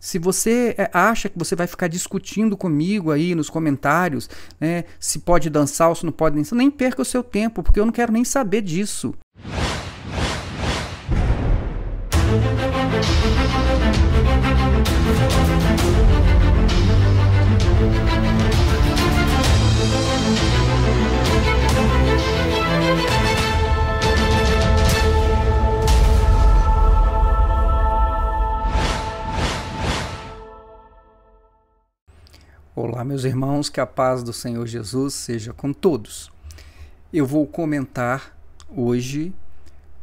Se você eh, acha que você vai ficar discutindo comigo aí nos comentários, né, se pode dançar ou se não pode dançar, nem perca o seu tempo, porque eu não quero nem saber disso. Olá, meus irmãos, que a paz do Senhor Jesus seja com todos. Eu vou comentar hoje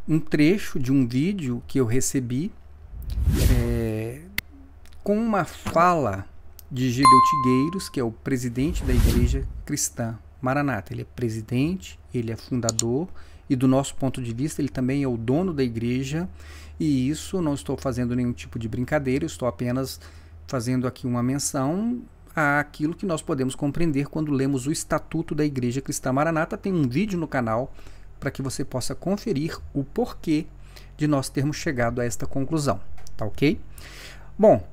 um trecho de um vídeo que eu recebi é, com uma fala de Gedeu Tigueiros, que é o presidente da Igreja Cristã Maranata. Ele é presidente, ele é fundador e, do nosso ponto de vista, ele também é o dono da igreja. E isso não estou fazendo nenhum tipo de brincadeira, estou apenas fazendo aqui uma menção aquilo que nós podemos compreender quando lemos o Estatuto da Igreja Cristã Maranata. Tem um vídeo no canal para que você possa conferir o porquê de nós termos chegado a esta conclusão, tá ok? Bom,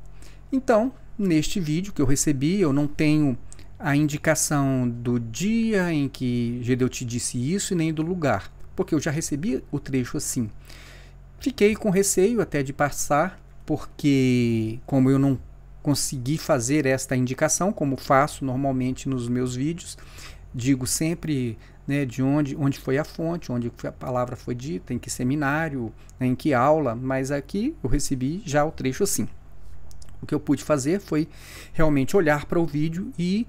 então, neste vídeo que eu recebi, eu não tenho a indicação do dia em que Gedeu te disse isso e nem do lugar, porque eu já recebi o trecho assim. Fiquei com receio até de passar, porque como eu não conseguir fazer esta indicação, como faço normalmente nos meus vídeos, digo sempre né, de onde, onde foi a fonte, onde a palavra foi dita, em que seminário, né, em que aula, mas aqui eu recebi já o trecho assim. O que eu pude fazer foi realmente olhar para o vídeo e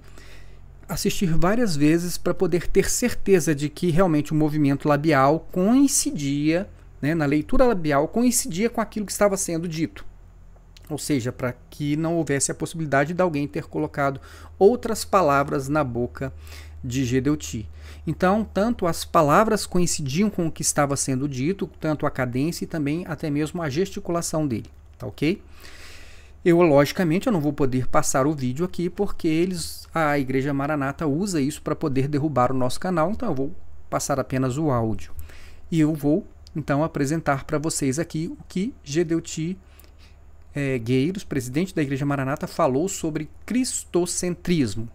assistir várias vezes para poder ter certeza de que realmente o movimento labial coincidia, né, na leitura labial, coincidia com aquilo que estava sendo dito ou seja, para que não houvesse a possibilidade de alguém ter colocado outras palavras na boca de Gedeuti. Então, tanto as palavras coincidiam com o que estava sendo dito, tanto a cadência e também até mesmo a gesticulação dele, tá ok? Eu, logicamente, eu não vou poder passar o vídeo aqui porque eles, a Igreja Maranata usa isso para poder derrubar o nosso canal, então eu vou passar apenas o áudio. E eu vou, então, apresentar para vocês aqui o que Gedeuti é, Gueiros, presidente da Igreja Maranata, falou sobre cristocentrismo.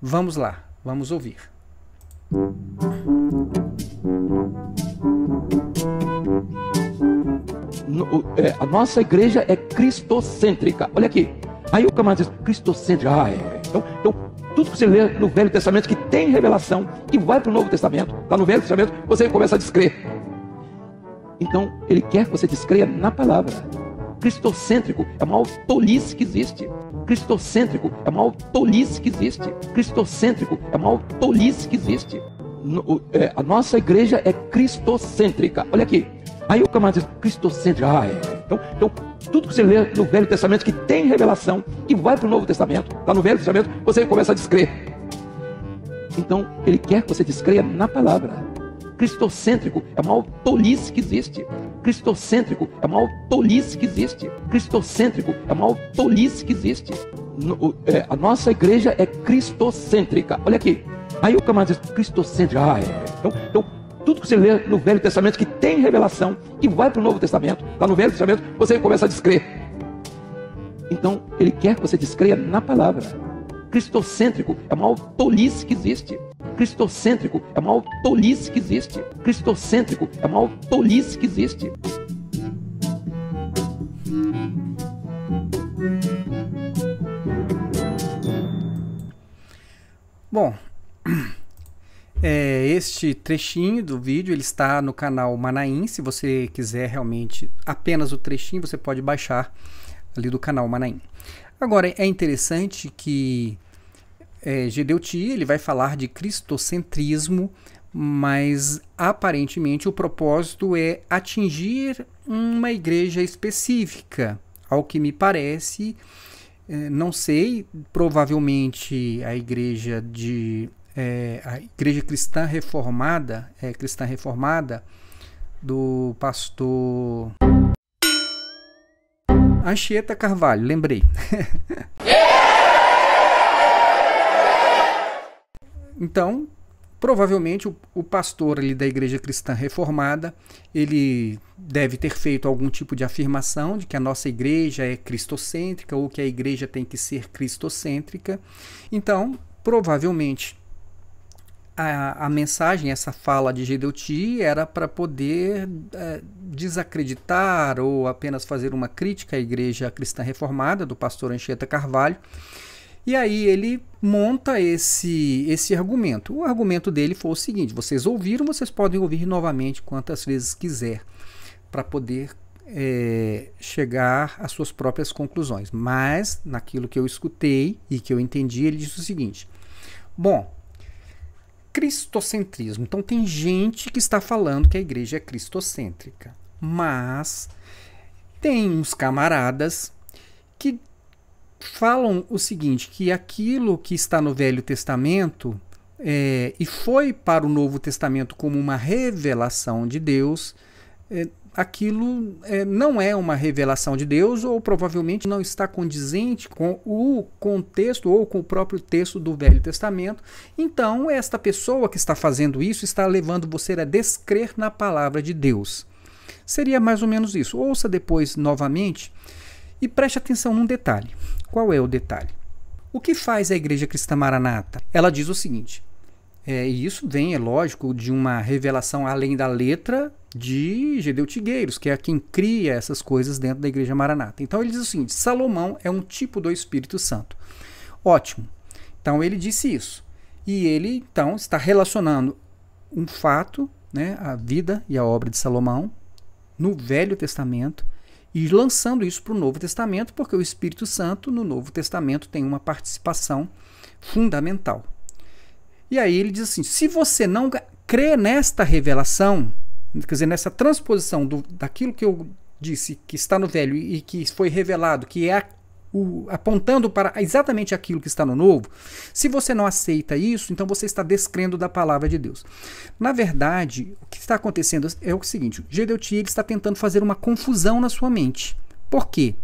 Vamos lá, vamos ouvir. No, é, a nossa igreja é cristocêntrica. Olha aqui. Aí o camarada diz, cristocêntrica. Ah, é. Então, então, tudo que você lê no Velho Testamento, que tem revelação, que vai para o Novo Testamento, está no Velho Testamento, você começa a descrer. Então, ele quer que você descreia na palavra. Cristocêntrico é a maior tolice que existe. Cristocêntrico é a maior tolice que existe. Cristocêntrico é a maior tolice que existe. É, a nossa igreja é cristocêntrica. Olha aqui. Aí o camarada diz, cristocêntrica. Ah, é. Então, então, tudo que você lê no Velho Testamento que tem revelação, que vai para o Novo Testamento, está no Velho Testamento, você começa a descrer. Então, ele quer que você descreia na palavra. Cristocêntrico é uma maior tolice que existe. Cristocêntrico é uma maior tolice que existe. Cristocêntrico é uma maior tolice que existe. É, a nossa igreja é cristocêntrica. Olha aqui. Aí o camarada diz, cristocêntrica. Ah, é. Então, então, tudo que você lê no Velho Testamento, que tem revelação, que vai para o Novo Testamento, está no Velho Testamento, você começa a descrer. Então, ele quer que você descreia na palavra. Cristocêntrico é uma maior tolice que existe. Cristocêntrico é a maior tolice que existe. Cristocêntrico é a maior tolice que existe. Bom, é, este trechinho do vídeo ele está no canal Manaim. Se você quiser realmente apenas o trechinho, você pode baixar ali do canal Manaim. Agora é interessante que é, Gedeuti ele vai falar de cristocentrismo, mas aparentemente o propósito é atingir uma igreja específica. Ao que me parece, é, não sei, provavelmente a igreja de é, a igreja cristã reformada, é, cristã reformada do pastor Anchieta Carvalho, lembrei. Então, provavelmente o, o pastor ali da igreja cristã reformada, ele deve ter feito algum tipo de afirmação de que a nossa igreja é cristocêntrica ou que a igreja tem que ser cristocêntrica. Então, provavelmente a, a, mensagem, essa fala de Gedeuti era para poder é, desacreditar ou apenas fazer uma crítica à igreja cristã reformada do pastor Anchieta Carvalho e aí ele monta esse, esse argumento. O argumento dele foi o seguinte: vocês ouviram, vocês podem ouvir novamente quantas vezes quiser, para poder é, chegar às suas próprias conclusões. Mas, naquilo que eu escutei e que eu entendi, ele disse o seguinte: bom, cristocentrismo. Então, tem gente que está falando que a igreja é cristocêntrica, mas tem uns camaradas que falam o seguinte: que aquilo que está no Velho Testamento é, e foi para o Novo Testamento como uma revelação de Deus, é, aquilo é, não é uma revelação de Deus ou provavelmente não está condizente com o contexto ou com o próprio texto do Velho Testamento. Então, esta pessoa que está fazendo isso está levando você a descrer na palavra de Deus. Seria mais ou menos isso. Ouça depois novamente e preste atenção num detalhe. Qual é o detalhe? O que faz a Igreja Cristã Maranata? Ela diz o seguinte: é, e isso vem, é lógico, de uma revelação além da letra de Gedeu Tigueiros, que é quem cria essas coisas dentro da Igreja Maranata. Então ele diz o seguinte: Salomão é um tipo do Espírito Santo. Ótimo. Então ele disse isso. E ele, então, está relacionando um fato, né, a vida e a obra de Salomão, no Velho Testamento, e lançando isso para o Novo Testamento, porque o Espírito Santo no Novo Testamento tem uma participação fundamental. E aí ele diz assim: se você não crê nesta revelação, quer dizer, nessa transposição do, daquilo que eu disse que está no Velho e que foi revelado, que é o, apontando para exatamente aquilo que está no novo, se você não aceita isso, então você está descrendo da palavra de Deus. Na verdade, o que está acontecendo é o seguinte: Gedeutier está tentando fazer uma confusão na sua mente. Por quê?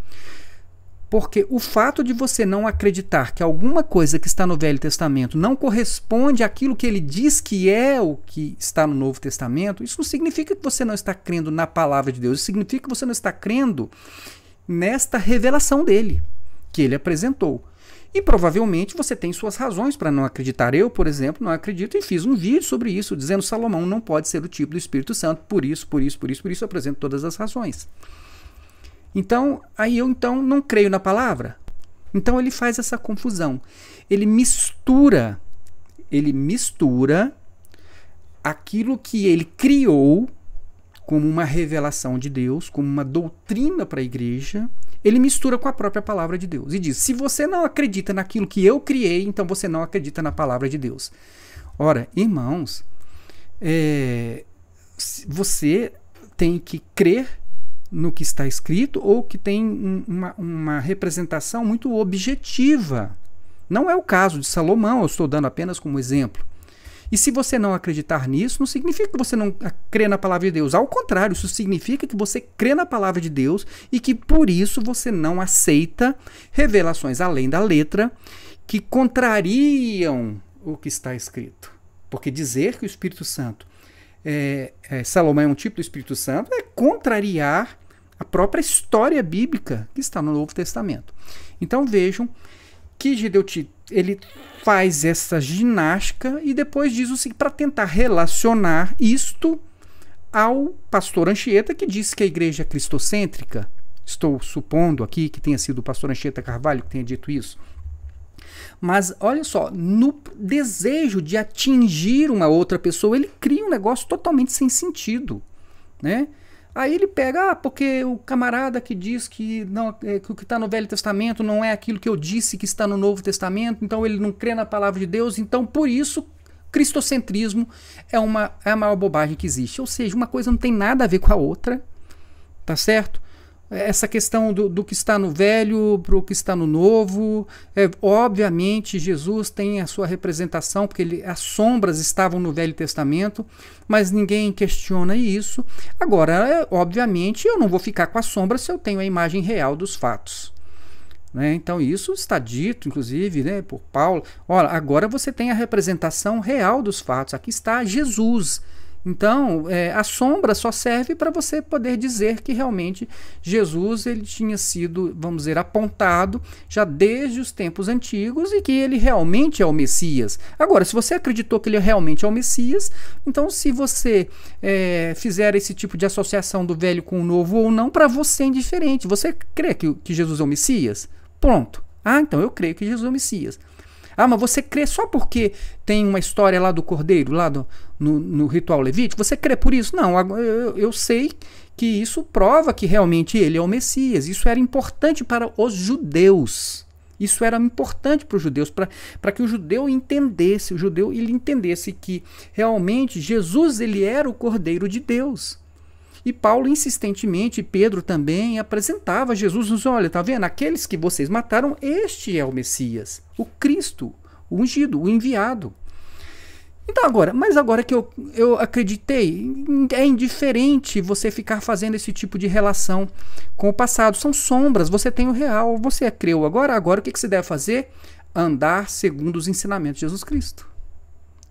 Porque o fato de você não acreditar que alguma coisa que está no Velho Testamento não corresponde àquilo que ele diz que é o que está no Novo Testamento, isso não significa que você não está crendo na palavra de Deus, isso significa que você não está crendo nesta revelação dele que ele apresentou. E provavelmente você tem suas razões para não acreditar. Eu, por exemplo, não acredito e fiz um vídeo sobre isso, dizendo Salomão não pode ser o tipo do Espírito Santo, por isso, por isso, por isso, por isso eu apresento todas as razões. Então, aí eu então não creio na palavra. Então ele faz essa confusão. Ele mistura, ele mistura aquilo que ele criou como uma revelação de Deus, como uma doutrina para a igreja, ele mistura com a própria palavra de Deus e diz: se você não acredita naquilo que eu criei, então você não acredita na palavra de Deus. Ora, irmãos, é, você tem que crer no que está escrito ou que tem uma, uma representação muito objetiva. Não é o caso de Salomão, eu estou dando apenas como exemplo. E se você não acreditar nisso, não significa que você não ah, crê na palavra de Deus. Ao contrário, isso significa que você crê na palavra de Deus e que por isso você não aceita revelações além da letra que contrariam o que está escrito. Porque dizer que o Espírito Santo é, é, Salomão é um tipo do Espírito Santo é contrariar a própria história bíblica que está no Novo Testamento. Então vejam que Gideon ele faz essa ginástica e depois diz o seguinte, para tentar relacionar isto ao pastor Anchieta, que disse que a igreja é cristocêntrica. Estou supondo aqui que tenha sido o pastor Anchieta Carvalho que tenha dito isso. Mas olha só, no desejo de atingir uma outra pessoa, ele cria um negócio totalmente sem sentido, né? Aí ele pega, ah, porque o camarada que diz que, não, eh, que o que está no Velho Testamento não é aquilo que eu disse que está no Novo Testamento, então ele não crê na palavra de Deus, então por isso cristocentrismo é, uma, é a maior bobagem que existe. Ou seja, uma coisa não tem nada a ver com a outra, tá certo? essa questão do, do que está no velho para o que está no novo. É, obviamente, Jesus tem a sua representação, porque ele, as sombras estavam no Velho Testamento, mas ninguém questiona isso. Agora, é, obviamente, eu não vou ficar com a sombra se eu tenho a imagem real dos fatos. Né? Então, isso está dito, inclusive, né, por Paulo. Olha, agora você tem a representação real dos fatos. Aqui está Jesus então, é, a sombra só serve para você poder dizer que realmente Jesus ele tinha sido, vamos dizer, apontado já desde os tempos antigos e que ele realmente é o Messias. Agora, se você acreditou que ele realmente é o Messias, então se você é, fizer esse tipo de associação do velho com o novo ou não, para você é indiferente. Você crê que, que Jesus é o Messias? Pronto. Ah, então eu creio que Jesus é o Messias. Ah, mas você crê só porque tem uma história lá do cordeiro, lá do, no, no ritual levítico? Você crê por isso? Não, eu, eu sei que isso prova que realmente ele é o Messias. Isso era importante para os judeus. Isso era importante para os judeus, para que o judeu entendesse, o judeu ele entendesse que realmente Jesus ele era o Cordeiro de Deus. E Paulo insistentemente, e Pedro também, apresentava Jesus nos olha, tá vendo? Aqueles que vocês mataram, este é o Messias, o Cristo, o ungido, o enviado. Então agora, mas agora que eu, eu acreditei, é indiferente você ficar fazendo esse tipo de relação com o passado. São sombras, você tem o real, você é creu. Agora, agora o que, que você deve fazer? Andar segundo os ensinamentos de Jesus Cristo.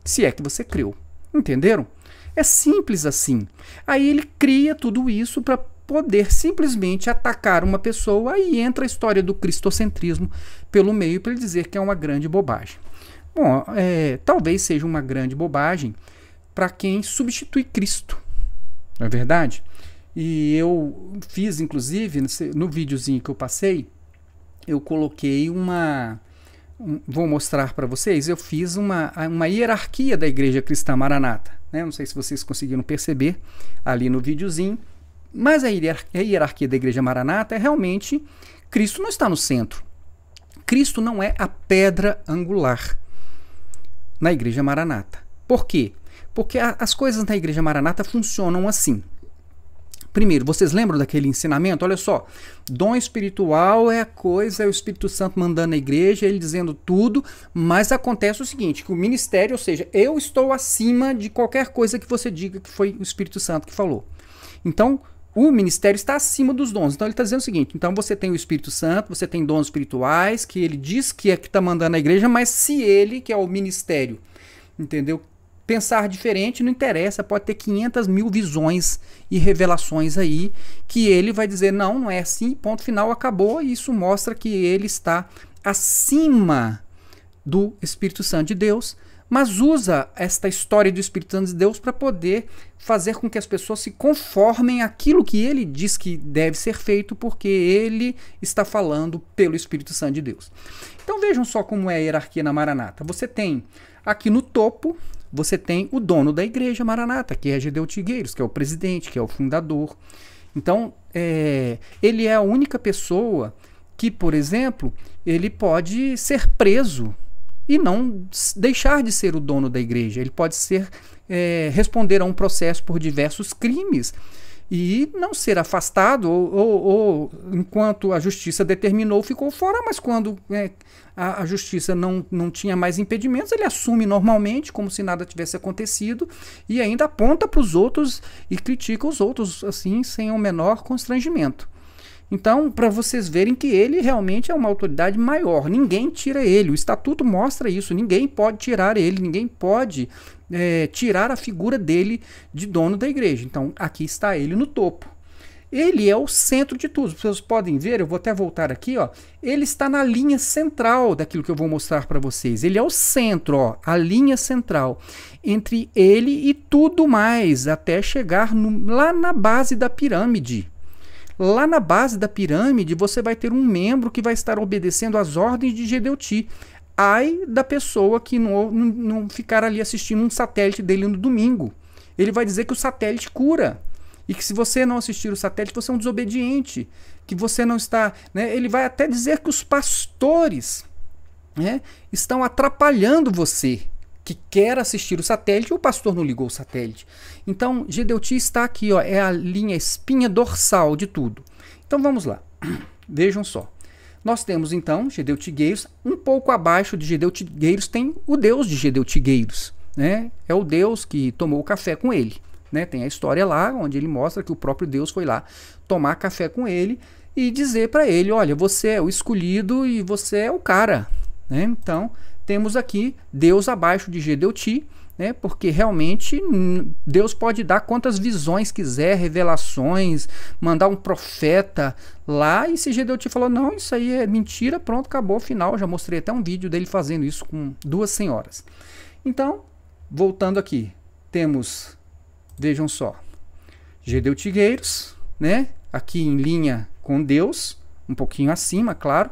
Se é que você creu. Entenderam? É simples assim. Aí ele cria tudo isso para poder simplesmente atacar uma pessoa e entra a história do cristocentrismo pelo meio para ele dizer que é uma grande bobagem. Bom, é, talvez seja uma grande bobagem para quem substitui Cristo, não é verdade? E eu fiz, inclusive, no videozinho que eu passei, eu coloquei uma vou mostrar para vocês, eu fiz uma, uma hierarquia da Igreja Cristã Maranata. Né? Não sei se vocês conseguiram perceber ali no videozinho, mas a hierarquia da Igreja Maranata é realmente Cristo não está no centro. Cristo não é a pedra angular na Igreja Maranata. Por quê? Porque a, as coisas na Igreja Maranata funcionam assim. Primeiro, vocês lembram daquele ensinamento? Olha só, dom espiritual é a coisa, é o Espírito Santo mandando a igreja, ele dizendo tudo, mas acontece o seguinte, que o ministério, ou seja, eu estou acima de qualquer coisa que você diga que foi o Espírito Santo que falou. Então, o ministério está acima dos dons. Então ele está dizendo o seguinte: então você tem o Espírito Santo, você tem dons espirituais, que ele diz que é que está mandando a igreja, mas se ele, que é o ministério, entendeu? Pensar diferente não interessa, pode ter 500 mil visões e revelações aí, que ele vai dizer, não, não é assim, ponto final, acabou, e isso mostra que ele está acima do Espírito Santo de Deus, mas usa esta história do Espírito Santo de Deus para poder fazer com que as pessoas se conformem àquilo que ele diz que deve ser feito, porque ele está falando pelo Espírito Santo de Deus. Então vejam só como é a hierarquia na Maranata. Você tem aqui no topo você tem o dono da igreja Maranata, que é Gedeu Tigueiros, que é o presidente, que é o fundador. Então, é, ele é a única pessoa que, por exemplo, ele pode ser preso e não deixar de ser o dono da igreja. Ele pode ser é, responder a um processo por diversos crimes e não ser afastado, ou, ou, ou, enquanto a justiça determinou, ficou fora, mas quando é, a, a, justiça não, não tinha mais impedimentos, ele assume normalmente, como se nada tivesse acontecido, e ainda aponta para os outros e critica os outros, assim, sem o menor constrangimento. Então, para vocês verem que ele realmente é uma autoridade maior, ninguém tira ele. O estatuto mostra isso, ninguém pode tirar ele, ninguém pode é, tirar a figura dele de dono da igreja. Então aqui está ele no topo. Ele é o centro de tudo. Vocês podem ver, eu vou até voltar aqui, ó. Ele está na linha central daquilo que eu vou mostrar para vocês. Ele é o centro, ó, a linha central entre ele e tudo mais, até chegar no, lá na base da pirâmide. Lá na base da pirâmide, você vai ter um membro que vai estar obedecendo às ordens de Gedeuti ai da pessoa que não, não, não ficar ali assistindo um satélite dele no domingo. Ele vai dizer que o satélite cura e que se você não assistir o satélite, você é um desobediente, que você não está. Né? Ele vai até dizer que os pastores né, estão atrapalhando você que quer assistir o satélite o pastor não ligou o satélite. Então, Gedeuti está aqui, ó, é a linha espinha dorsal de tudo. Então vamos lá, vejam só. Nós temos então Gedeu Tigueiros, um pouco abaixo de Gedeu Tigueiros tem o deus de Gedeu Tigueiros, né? É o deus que tomou café com ele, né? Tem a história lá onde ele mostra que o próprio Deus foi lá tomar café com ele e dizer para ele, olha, você é o escolhido e você é o cara, né? Então, temos aqui Deus abaixo de Gedeuti né? Porque realmente Deus pode dar quantas visões quiser, revelações, mandar um profeta lá e se Gedeu te falou: "Não, isso aí é mentira, pronto, acabou, final". Já mostrei até um vídeo dele fazendo isso com duas senhoras. Então, voltando aqui, temos vejam só. Gedeu Tigueiros, né? Aqui em linha com Deus, um pouquinho acima, claro.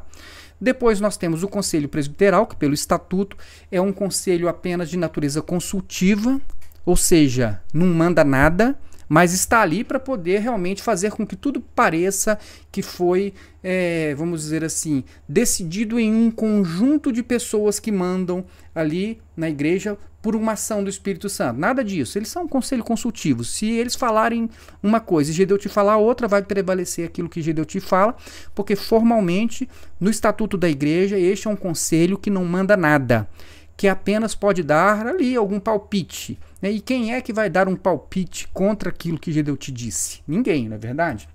Depois nós temos o Conselho Presbiteral, que pelo estatuto é um conselho apenas de natureza consultiva, ou seja, não manda nada, mas está ali para poder realmente fazer com que tudo pareça que foi, é, vamos dizer assim, decidido em um conjunto de pessoas que mandam ali na igreja por uma ação do Espírito Santo. Nada disso. Eles são um conselho consultivo. Se eles falarem uma coisa e Gedeu te falar outra, vai prevalecer aquilo que Gedeu te fala, porque formalmente, no estatuto da igreja, este é um conselho que não manda nada, que apenas pode dar ali algum palpite. Né? E quem é que vai dar um palpite contra aquilo que Gedeu te disse? Ninguém, não é verdade?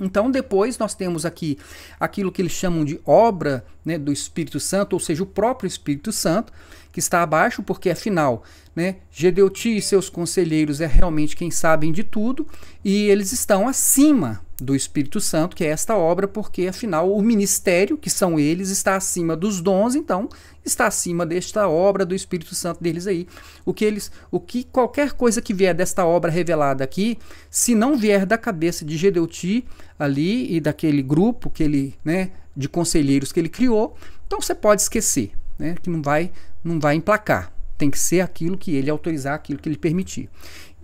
Então, depois nós temos aqui aquilo que eles chamam de obra né, do Espírito Santo, ou seja, o próprio Espírito Santo, que está abaixo, porque afinal, é né, Gedeuti e seus conselheiros é realmente quem sabem de tudo, e eles estão acima do Espírito Santo, que é esta obra, porque afinal o ministério, que são eles, está acima dos dons, então está acima desta obra do Espírito Santo deles aí. O que eles, o que qualquer coisa que vier desta obra revelada aqui, se não vier da cabeça de Gedeuti ali e daquele grupo que ele, né, de conselheiros que ele criou, então você pode esquecer, né, que não vai não vai emplacar. Tem que ser aquilo que ele autorizar, aquilo que ele permitir.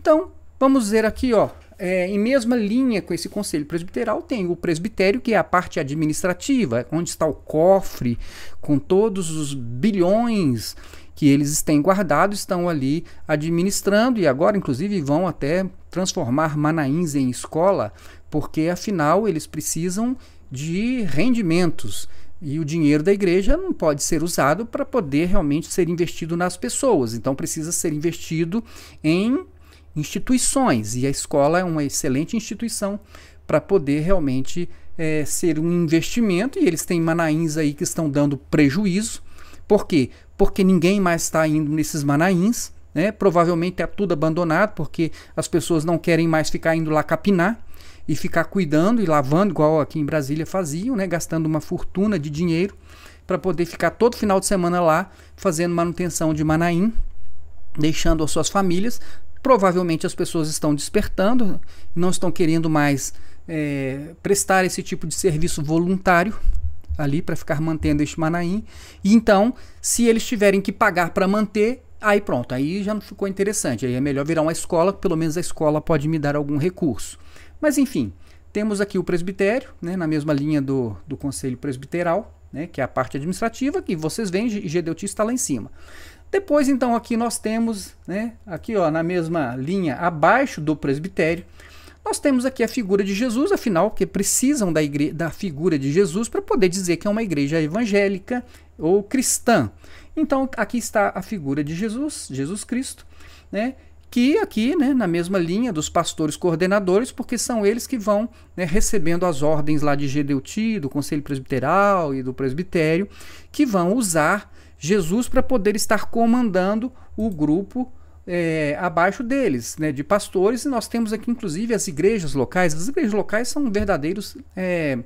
Então, vamos ver aqui, ó, é, em mesma linha com esse conselho presbiteral, tem o presbitério, que é a parte administrativa, onde está o cofre, com todos os bilhões que eles têm guardado, estão ali administrando e agora, inclusive, vão até transformar Manaíns em escola, porque afinal eles precisam de rendimentos. E o dinheiro da igreja não pode ser usado para poder realmente ser investido nas pessoas. Então precisa ser investido em instituições. E a escola é uma excelente instituição para poder realmente é, ser um investimento. E eles têm manaíns aí que estão dando prejuízo. Por quê? Porque ninguém mais está indo nesses manaíns. Né? Provavelmente é tudo abandonado porque as pessoas não querem mais ficar indo lá capinar e ficar cuidando e lavando, igual aqui em Brasília faziam, né? gastando uma fortuna de dinheiro para poder ficar todo final de semana lá fazendo manutenção de Manaim, deixando as suas famílias. Provavelmente as pessoas estão despertando, não estão querendo mais é, prestar esse tipo de serviço voluntário ali para ficar mantendo este Manaim. E então, se eles tiverem que pagar para manter, aí pronto, aí já não ficou interessante. Aí é melhor virar uma escola, pelo menos a escola pode me dar algum recurso. Mas enfim, temos aqui o presbitério, né, na mesma linha do, do conselho presbiteral, né, que é a parte administrativa, que vocês veem, Gedeutis está lá em cima. Depois, então, aqui nós temos, né, aqui ó, na mesma linha abaixo do presbitério, nós temos aqui a figura de Jesus, afinal, que precisam da, igre... da figura de Jesus para poder dizer que é uma igreja evangélica ou cristã. Então, aqui está a figura de Jesus, Jesus Cristo, né? que aqui, né, na mesma linha dos pastores coordenadores, porque são eles que vão né, recebendo as ordens lá de Gedeuti, do Conselho Presbiteral e do Presbitério, que vão usar Jesus para poder estar comandando o grupo é, abaixo deles, né, de pastores, e nós temos aqui inclusive as igrejas locais. As igrejas locais são verdadeiros é,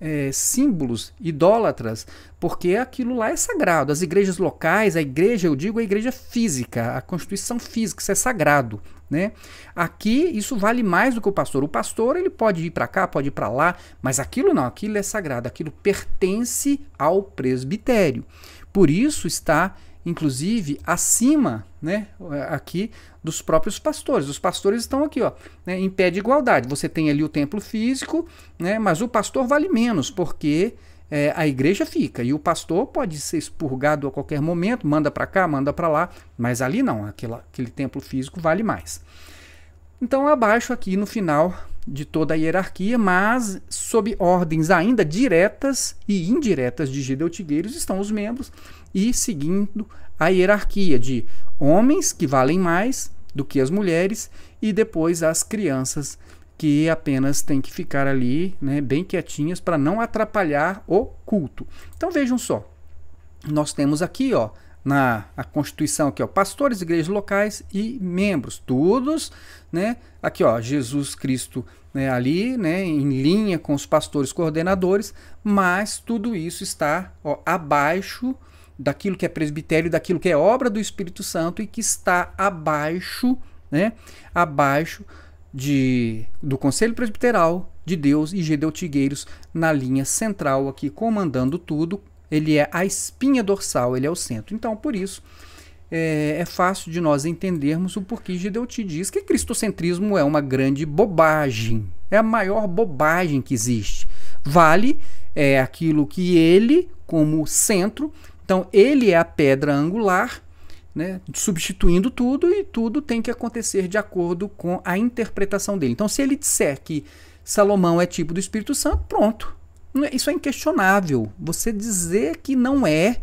é, símbolos idólatras, porque aquilo lá é sagrado. As igrejas locais, a igreja, eu digo a igreja física, a constituição física, isso é sagrado. Né? Aqui isso vale mais do que o pastor. O pastor ele pode ir para cá, pode ir para lá, mas aquilo não, aquilo é sagrado, aquilo pertence ao presbitério. Por isso está inclusive acima, né, aqui dos próprios pastores. Os pastores estão aqui, ó, né, em pé de igualdade. Você tem ali o templo físico, né, mas o pastor vale menos porque é, a igreja fica e o pastor pode ser expurgado a qualquer momento, manda para cá, manda para lá, mas ali não, aquele, aquele templo físico vale mais. Então, abaixo aqui no final de toda a hierarquia, mas sob ordens ainda diretas e indiretas de Gedeu Tigueiros estão os membros e seguindo a hierarquia de homens que valem mais do que as mulheres e depois as crianças que apenas têm que ficar ali, né, bem quietinhas para não atrapalhar o culto. Então vejam só, nós temos aqui, ó, na a Constituição aqui, ó, pastores, igrejas locais e membros, todos, né? Aqui, ó, Jesus Cristo né, ali, né, em linha com os pastores coordenadores, mas tudo isso está ó, abaixo daquilo que é presbitério, daquilo que é obra do Espírito Santo e que está abaixo, né, abaixo de, do Conselho Presbiteral de Deus e Gedeu Tigueiros na linha central aqui, comandando tudo. Ele é a espinha dorsal, ele é o centro. Então, por isso, é, é fácil de nós entendermos o porquê Gedeu te diz que cristocentrismo é uma grande bobagem. É a maior bobagem que existe. Vale é aquilo que ele, como centro, então, ele é a pedra angular, né, substituindo tudo, e tudo tem que acontecer de acordo com a interpretação dele. Então, se ele disser que Salomão é tipo do Espírito Santo, pronto. É, isso é inquestionável. Você dizer que não é,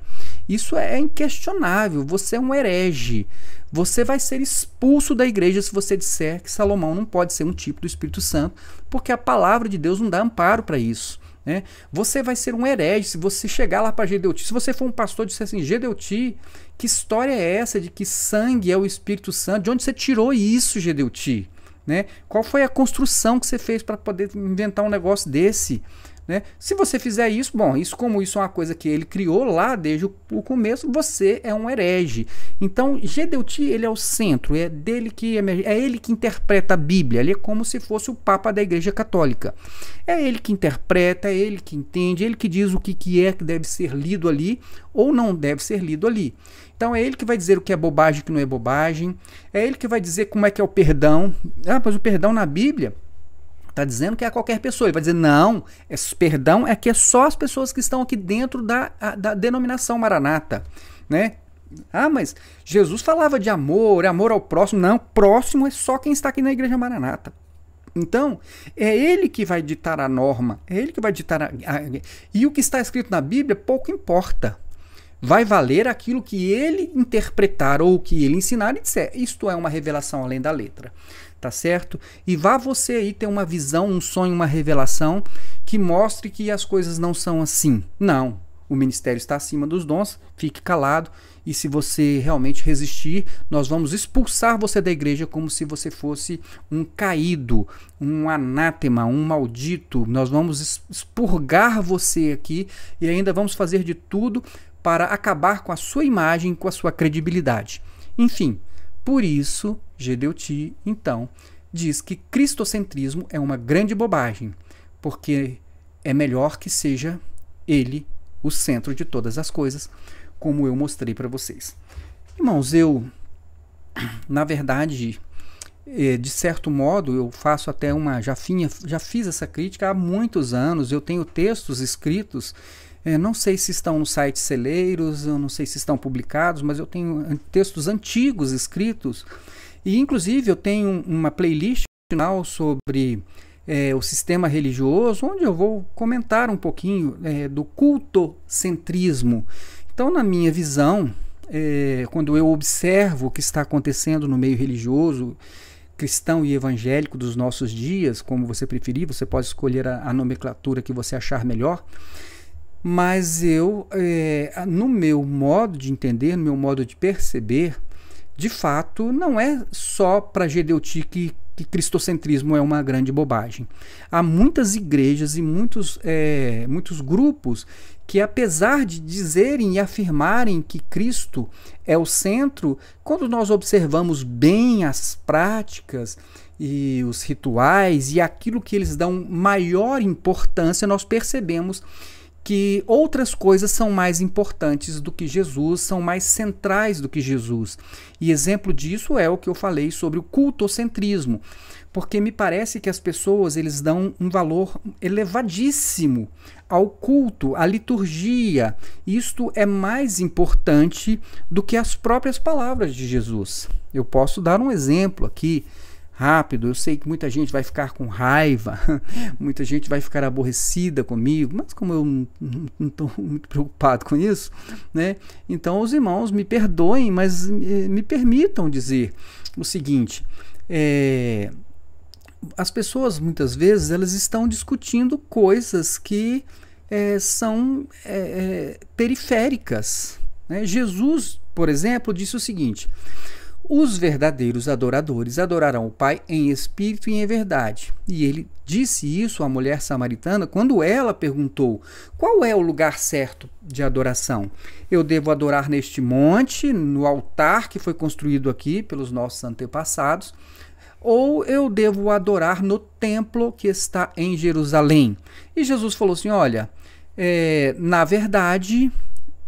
isso é inquestionável. Você é um herege. Você vai ser expulso da igreja se você disser que Salomão não pode ser um tipo do Espírito Santo, porque a palavra de Deus não dá amparo para isso. Né? Você vai ser um herege se você chegar lá para Gedeuti. Se você for um pastor e disser assim, Gedeuti, que história é essa de que sangue é o Espírito Santo? De onde você tirou isso, Gedeuti? Né? Qual foi a construção que você fez para poder inventar um negócio desse? Né? Se você fizer isso, bom, isso como isso é uma coisa que ele criou lá desde o, o começo, você é um herege. Então, Gedeuti, ele é o centro, é dele que é ele que interpreta a Bíblia, ele é como se fosse o papa da Igreja Católica. É ele que interpreta, é ele que entende, é ele que diz o que, que é que deve ser lido ali ou não deve ser lido ali. Então é ele que vai dizer o que é bobagem e o que não é bobagem, é ele que vai dizer como é que é o perdão. Ah, mas o perdão na Bíblia Está dizendo que é a qualquer pessoa. Ele vai dizer, não, esse é perdão é que é só as pessoas que estão aqui dentro da, a, da denominação maranata. Né? Ah, mas Jesus falava de amor, amor ao próximo. Não, próximo é só quem está aqui na igreja maranata. Então, é ele que vai ditar a norma, é ele que vai ditar a, a, e o que está escrito na Bíblia pouco importa. Vai valer aquilo que ele interpretar ou que ele ensinar e disser. Isto é uma revelação além da letra tá certo? E vá você aí ter uma visão, um sonho, uma revelação que mostre que as coisas não são assim. Não. O ministério está acima dos dons, fique calado e se você realmente resistir, nós vamos expulsar você da igreja como se você fosse um caído, um anátema, um maldito. Nós vamos expurgar você aqui e ainda vamos fazer de tudo para acabar com a sua imagem, com a sua credibilidade. Enfim, por isso Gedeuti, então, diz que cristocentrismo é uma grande bobagem, porque é melhor que seja ele o centro de todas as coisas, como eu mostrei para vocês. Irmãos, eu, na verdade, eh, de certo modo, eu faço até uma. Já, finha, já fiz essa crítica há muitos anos, eu tenho textos escritos. Eh, não sei se estão no site Celeiros, eu não sei se estão publicados, mas eu tenho textos antigos escritos e inclusive eu tenho uma playlist final sobre é, o sistema religioso, onde eu vou comentar um pouquinho é, do cultocentrismo. Então, na minha visão, é, quando eu observo o que está acontecendo no meio religioso, cristão e evangélico dos nossos dias, como você preferir, você pode escolher a, a nomenclatura que você achar melhor. Mas eu, é, no meu modo de entender, no meu modo de perceber, de fato, não é só para Gedeuti que, que cristocentrismo é uma grande bobagem. Há muitas igrejas e muitos, é, muitos grupos que, apesar de dizerem e afirmarem que Cristo é o centro, quando nós observamos bem as práticas e os rituais e aquilo que eles dão maior importância, nós percebemos que que outras coisas são mais importantes do que Jesus, são mais centrais do que Jesus. E exemplo disso é o que eu falei sobre o cultocentrismo, porque me parece que as pessoas eles dão um valor elevadíssimo ao culto, à liturgia. Isto é mais importante do que as próprias palavras de Jesus. Eu posso dar um exemplo aqui rápido. Eu sei que muita gente vai ficar com raiva, muita gente vai ficar aborrecida comigo, mas como eu não estou muito preocupado com isso, né? Então os irmãos me perdoem, mas me permitam dizer o seguinte: é, as pessoas muitas vezes elas estão discutindo coisas que é, são é, é periféricas. Né? Jesus, por exemplo, disse o seguinte os verdadeiros adoradores adorarão o Pai em espírito e em verdade. E ele disse isso à mulher samaritana quando ela perguntou: Qual é o lugar certo de adoração? Eu devo adorar neste monte, no altar que foi construído aqui pelos nossos antepassados, ou eu devo adorar no templo que está em Jerusalém? E Jesus falou assim: Olha, é, na verdade,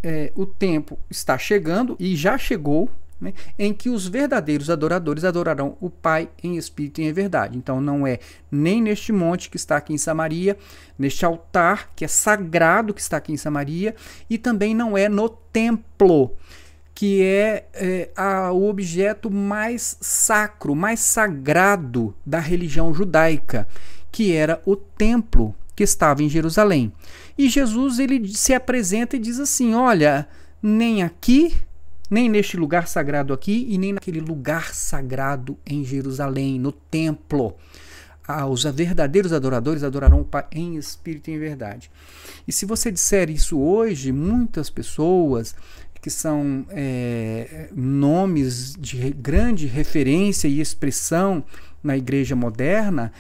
é, o tempo está chegando e já chegou né? em que os verdadeiros adoradores adorarão o Pai em espírito e em verdade. Então, não é nem neste monte que está aqui em Samaria, neste altar que é sagrado que está aqui em Samaria, e também não é no templo, que é, é a, o objeto mais sacro, mais sagrado da religião judaica, que era o templo que estava em Jerusalém. E Jesus ele se apresenta e diz assim: Olha, nem aqui nem neste lugar sagrado aqui e nem naquele lugar sagrado em Jerusalém, no templo. Ah, os verdadeiros adoradores adorarão o Pai em espírito e em verdade. E se você disser isso hoje, muitas pessoas que são é, nomes de grande referência e expressão na igreja moderna,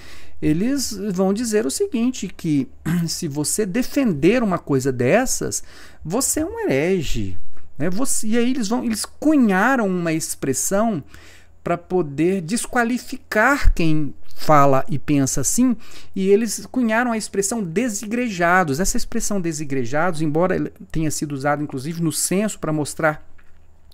eles vão dizer o seguinte: que se você defender uma coisa dessas, você é um herege, né? Você, e aí eles vão, eles cunharam uma expressão para poder desqualificar quem fala e pensa assim, e eles cunharam a expressão desigrejados. Essa expressão desigrejados, embora tenha sido usada inclusive no censo para mostrar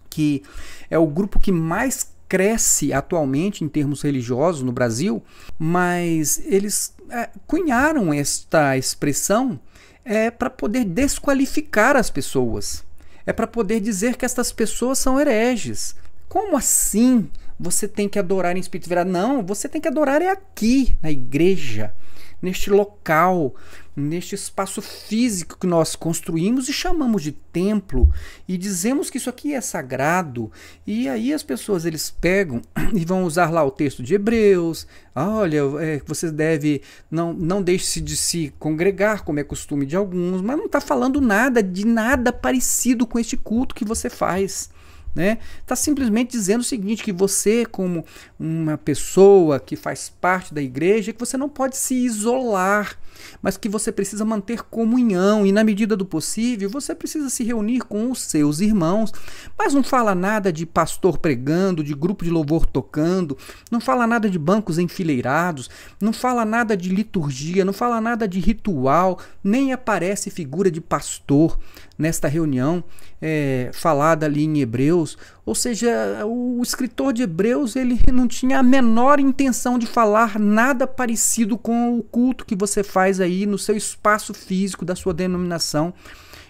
que é o grupo que mais cresce atualmente em termos religiosos no Brasil, mas eles é, cunharam esta expressão é, para poder desqualificar as pessoas é para poder dizer que estas pessoas são hereges. Como assim você tem que adorar em espírito e verdade? Não, você tem que adorar é aqui, na igreja, neste local, neste espaço físico que nós construímos e chamamos de templo e dizemos que isso aqui é sagrado. E aí as pessoas eles pegam e vão usar lá o texto de Hebreus. Olha, é, você deve não não deixe de se congregar como é costume de alguns, mas não está falando nada de nada parecido com este culto que você faz né? Está simplesmente dizendo o seguinte: que você, como uma pessoa que faz parte da igreja, que você não pode se isolar mas que você precisa manter comunhão e, na medida do possível, você precisa se reunir com os seus irmãos. Mas não fala nada de pastor pregando, de grupo de louvor tocando, não fala nada de bancos enfileirados, não fala nada de liturgia, não fala nada de ritual, nem aparece figura de pastor nesta reunião é, falada ali em Hebreus. Ou seja, o escritor de Hebreus ele não tinha a menor intenção de falar nada parecido com o culto que você faz faz aí no seu espaço físico da sua denominação.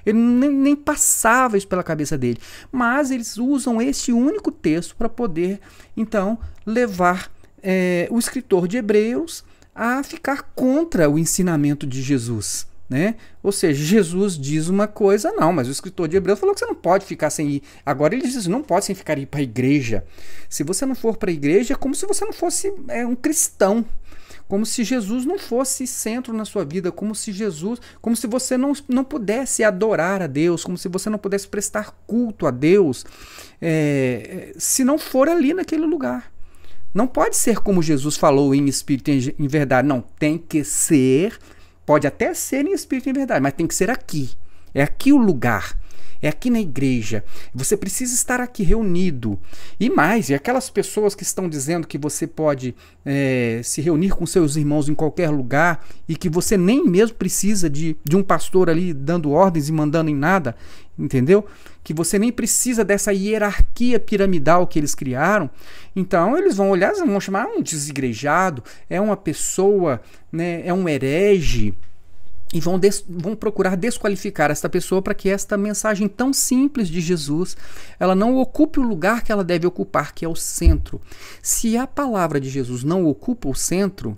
Ele nem, nem passava isso pela cabeça dele. Mas eles usam esse único texto para poder, então, levar é, o escritor de Hebreus a ficar contra o ensinamento de Jesus. Né? Ou seja, Jesus diz uma coisa, não, mas o escritor de Hebreus falou que você não pode ficar sem ir. Agora ele diz não pode sem ficar ir para a igreja. Se você não for para a igreja, é como se você não fosse é, um cristão como se Jesus não fosse centro na sua vida, como se Jesus, como se você não, não pudesse adorar a Deus, como se você não pudesse prestar culto a Deus, é, se não for ali naquele lugar. Não pode ser como Jesus falou em espírito e em verdade. Não, tem que ser. Pode até ser em espírito e em verdade, mas tem que ser aqui. É aqui o lugar é aqui na igreja. Você precisa estar aqui reunido. E mais, e aquelas pessoas que estão dizendo que você pode é, se reunir com seus irmãos em qualquer lugar e que você nem mesmo precisa de, de um pastor ali dando ordens e mandando em nada, entendeu? Que você nem precisa dessa hierarquia piramidal que eles criaram. Então eles vão olhar, vão chamar um desigrejado, é uma pessoa, né, é um herege e vão, vão procurar desqualificar esta pessoa para que esta mensagem tão simples de Jesus ela não ocupe o lugar que ela deve ocupar, que é o centro. Se a palavra de Jesus não ocupa o centro,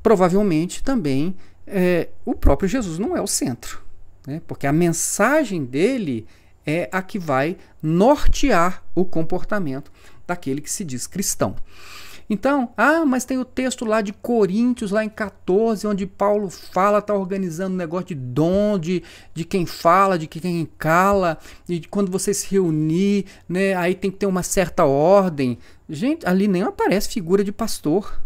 provavelmente também é, o próprio Jesus não é o centro, né? porque a mensagem dele é a que vai nortear o comportamento daquele que se diz cristão. Então, ah, mas tem o texto lá de Coríntios, lá em 14, onde Paulo fala, está organizando um negócio de dom, de, de quem fala, de quem cala, e quando você se reunir, né, aí tem que ter uma certa ordem. Gente, ali nem aparece figura de pastor.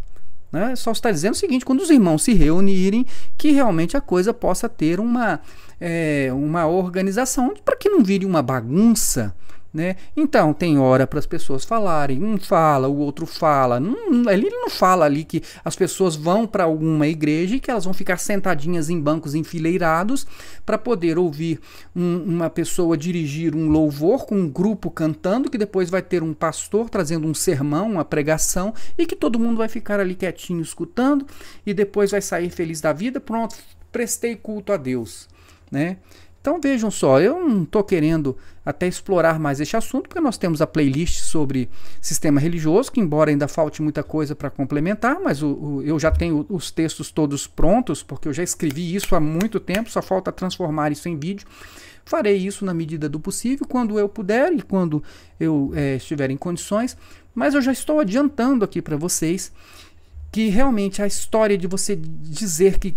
Né? Só está dizendo o seguinte: quando os irmãos se reunirem, que realmente a coisa possa ter uma, é, uma organização para que não vire uma bagunça. Né? Então, tem hora para as pessoas falarem, um fala, o outro fala. Não, ele não fala ali que as pessoas vão para alguma igreja e que elas vão ficar sentadinhas em bancos enfileirados para poder ouvir um, uma pessoa dirigir um louvor com um grupo cantando, que depois vai ter um pastor trazendo um sermão, uma pregação, e que todo mundo vai ficar ali quietinho escutando e depois vai sair feliz da vida. Pronto, prestei culto a Deus. Né? Então vejam só, eu não estou querendo até explorar mais este assunto, porque nós temos a playlist sobre sistema religioso, que embora ainda falte muita coisa para complementar, mas o, o, eu já tenho os textos todos prontos, porque eu já escrevi isso há muito tempo, só falta transformar isso em vídeo. Farei isso na medida do possível, quando eu puder e quando eu é, estiver em condições, mas eu já estou adiantando aqui para vocês que realmente a história de você dizer que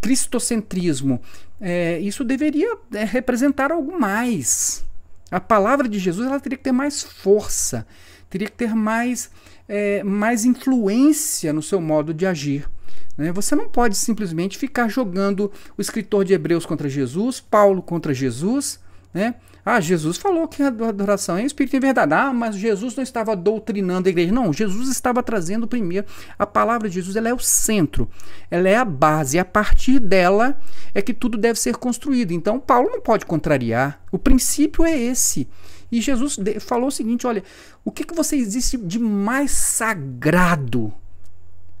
cristocentrismo, é, isso deveria é, representar algo mais. A palavra de Jesus ela teria que ter mais força, teria que ter mais, é, mais influência no seu modo de agir. Né? Você não pode simplesmente ficar jogando o escritor de Hebreus contra Jesus, Paulo contra Jesus, né? Ah, Jesus falou que a adoração é em espírito e verdade. Ah, mas Jesus não estava doutrinando a igreja. Não, Jesus estava trazendo primeiro. A palavra de Jesus ela é o centro, ela é a base. E a partir dela é que tudo deve ser construído. Então, Paulo não pode contrariar. O princípio é esse. E Jesus falou o seguinte: olha, o que, que você existe de mais sagrado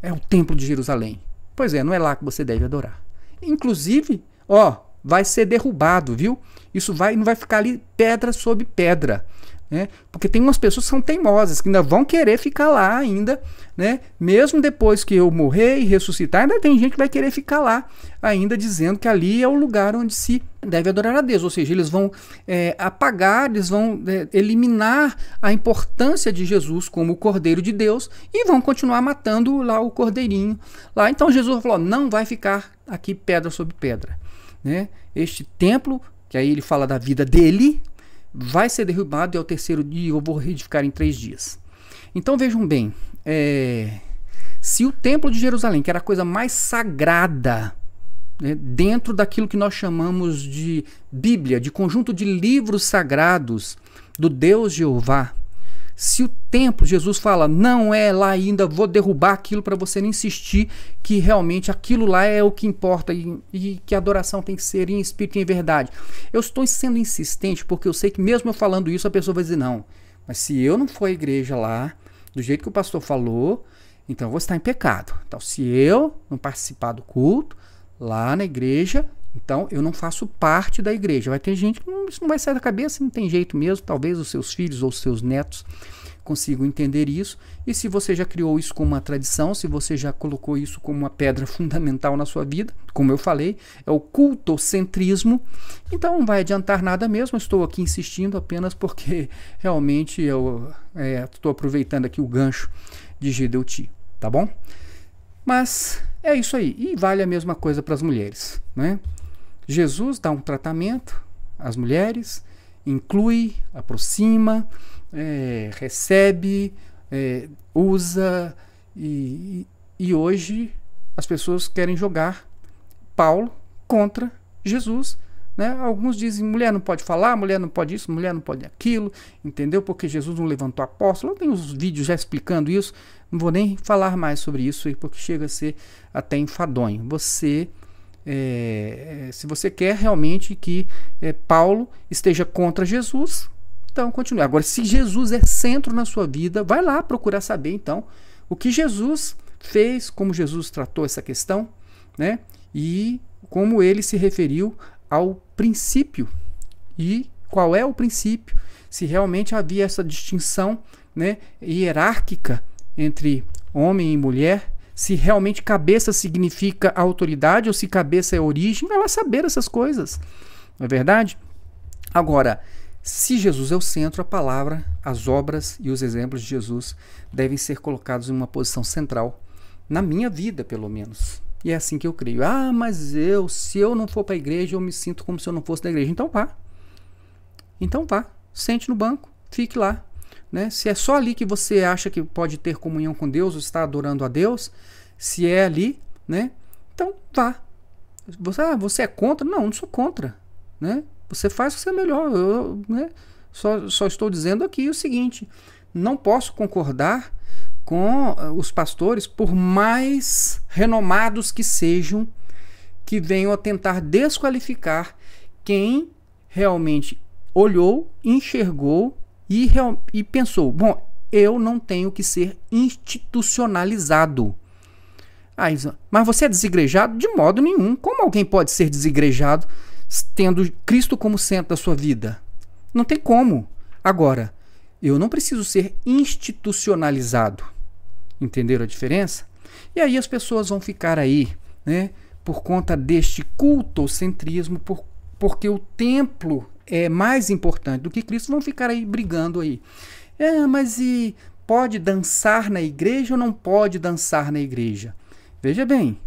é o templo de Jerusalém. Pois é, não é lá que você deve adorar. Inclusive, ó, vai ser derrubado, viu? Isso vai, não vai ficar ali pedra sobre pedra. Né? Porque tem umas pessoas que são teimosas, que ainda vão querer ficar lá ainda, né? Mesmo depois que eu morrer e ressuscitar, ainda tem gente que vai querer ficar lá, ainda dizendo que ali é o lugar onde se deve adorar a Deus. Ou seja, eles vão é, apagar, eles vão é, eliminar a importância de Jesus como o Cordeiro de Deus e vão continuar matando lá o Cordeirinho. Lá então Jesus falou: não vai ficar aqui pedra sobre pedra né? Este templo, que aí ele fala da vida dele, vai ser derrubado e ao terceiro dia eu vou reedificar em três dias. Então vejam bem, é, se o templo de Jerusalém, que era a coisa mais sagrada né, dentro daquilo que nós chamamos de Bíblia, de conjunto de livros sagrados do Deus Jeová, se o templo, Jesus fala, não é lá ainda, vou derrubar aquilo para você não insistir que realmente aquilo lá é o que importa e, e que a adoração tem que ser em espírito e em verdade. Eu estou sendo insistente porque eu sei que mesmo eu falando isso, a pessoa vai dizer não. Mas se eu não for à igreja lá, do jeito que o pastor falou, então eu vou estar em pecado. Então, se eu não participar do culto, lá na igreja, então, eu não faço parte da igreja. Vai ter gente que isso não vai sair da cabeça, não tem jeito mesmo. Talvez os seus filhos ou os seus netos consigam entender isso. E se você já criou isso como uma tradição, se você já colocou isso como uma pedra fundamental na sua vida, como eu falei, é o cultocentrismo. Então, não vai adiantar nada mesmo. Estou aqui insistindo apenas porque realmente eu é, estou é, aproveitando aqui o gancho de Gedeuti, tá bom? Mas é isso aí. E vale a mesma coisa para as mulheres, né? Jesus dá um tratamento às mulheres, inclui, aproxima, é, recebe, é, usa, e, e hoje as pessoas querem jogar Paulo contra Jesus. Né? Alguns dizem mulher não pode falar, mulher não pode isso, mulher não pode aquilo, entendeu? Porque Jesus não levantou apóstolo. tenho os vídeos já explicando isso. Não vou nem falar mais sobre isso porque chega a ser até enfadonho. Você é, é, se você quer realmente que é, Paulo esteja contra Jesus, então continue. Agora, se Jesus é centro na sua vida, vai lá procurar saber então o que Jesus fez, como Jesus tratou essa questão, né? E como ele se referiu ao princípio e qual é o princípio, se realmente havia essa distinção né, hierárquica entre homem e mulher se realmente cabeça significa autoridade ou se cabeça é origem, ela saber essas coisas. Não é verdade? Agora, se Jesus é o centro, a palavra, as obras e os exemplos de Jesus devem ser colocados em uma posição central, na minha vida, pelo menos. E é assim que eu creio. Ah, mas eu, se eu não for para a igreja, eu me sinto como se eu não fosse da igreja. Então vá. Então vá. Sente no banco, fique lá. Né? Se é só ali que você acha que pode ter comunhão com Deus, ou está adorando a Deus, se é ali, né? Então vá. Tá. Você, ah, você é contra? Não, não sou contra. Né? Você faz o que você é melhor. Eu, né? só, só estou dizendo aqui o seguinte: não posso concordar com ah, os pastores, por mais renomados que sejam, que venham a tentar desqualificar quem realmente olhou, enxergou e, real, e pensou: bom, eu não tenho que ser institucionalizado. mas você é desigrejado? De modo nenhum. Como alguém pode ser desigrejado tendo Cristo como centro da sua vida? Não tem como. Agora, eu não preciso ser institucionalizado. Entenderam a diferença? E aí as pessoas vão ficar aí, né? Por conta deste cultocentrismo, por porque o templo é mais importante do que Cristo, vão ficar aí brigando aí. É, mas e pode dançar na igreja ou não pode dançar na igreja? Veja bem,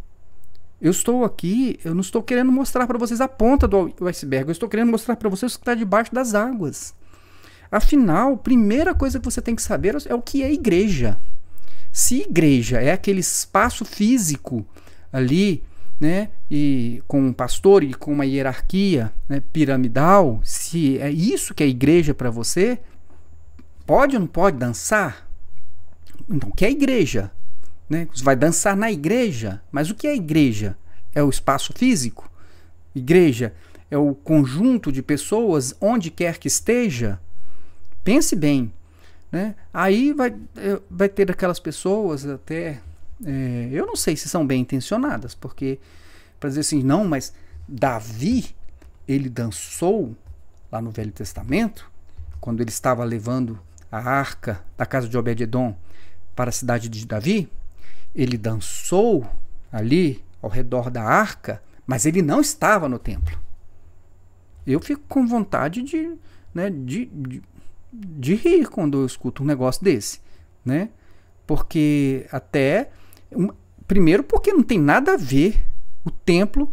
eu estou aqui, eu não estou querendo mostrar para vocês a ponta do iceberg, eu estou querendo mostrar para vocês o que está debaixo das águas. Afinal, a primeira coisa que você tem que saber é o que é igreja. Se igreja é aquele espaço físico ali né, e com um pastor e com uma hierarquia né, piramidal, se é isso que é igreja para você, pode ou não pode dançar? Então, o que é igreja? Né? Você vai dançar na igreja, mas o que é igreja? É o espaço físico? Igreja é o conjunto de pessoas onde quer que esteja? Pense bem. Né? Aí vai, eh, vai ter aquelas pessoas até é, eu não sei se são bem intencionadas, porque para dizer assim, não, mas Davi, ele dançou lá no Velho Testamento, quando ele estava levando a arca da casa de Obed-edom para a cidade de Davi, ele dançou ali ao redor da arca, mas ele não estava no templo. Eu fico com vontade de, né, de, de, de rir quando eu escuto um negócio desse, né? Porque até primeiro, porque não tem nada a ver o templo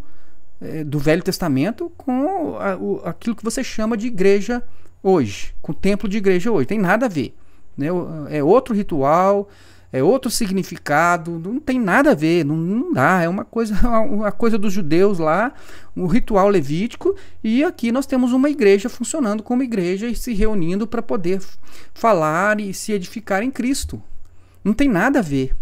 é, do Velho Testamento com a, o, aquilo que você chama de igreja hoje, com o templo de igreja hoje. Tem nada a ver. Né? É outro ritual, é outro significado, não tem nada a ver, não, não dá. É uma coisa, uma coisa dos judeus lá, um ritual levítico, e aqui nós temos uma igreja funcionando como igreja e se reunindo para poder falar e se edificar em Cristo. Não tem nada a ver.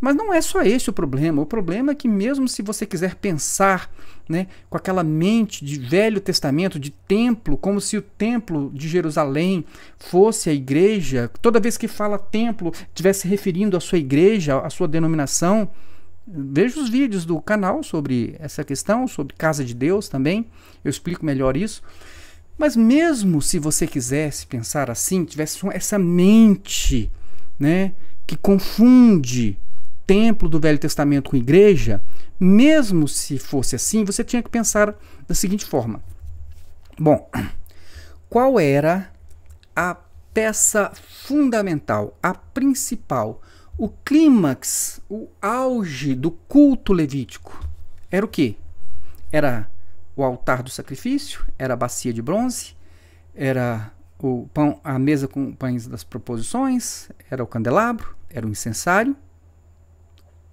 Mas não é só esse o problema. O problema é que, mesmo se você quiser pensar né, com aquela mente de Velho Testamento, de templo, como se o templo de Jerusalém fosse a igreja, toda vez que fala templo, estivesse referindo a sua igreja, a sua denominação. Veja os vídeos do canal sobre essa questão, sobre Casa de Deus também. Eu explico melhor isso. Mas mesmo se você quisesse pensar assim, tivesse essa mente, né, que confunde templo do Velho Testamento com igreja, mesmo se fosse assim, você tinha que pensar da seguinte forma: bom, qual era a peça fundamental, a principal, o clímax, o auge do culto levítico? Era o que? Era o altar do sacrifício, era a bacia de bronze, era o pão, a mesa com pães das proposições, era o candelabro, era o incensário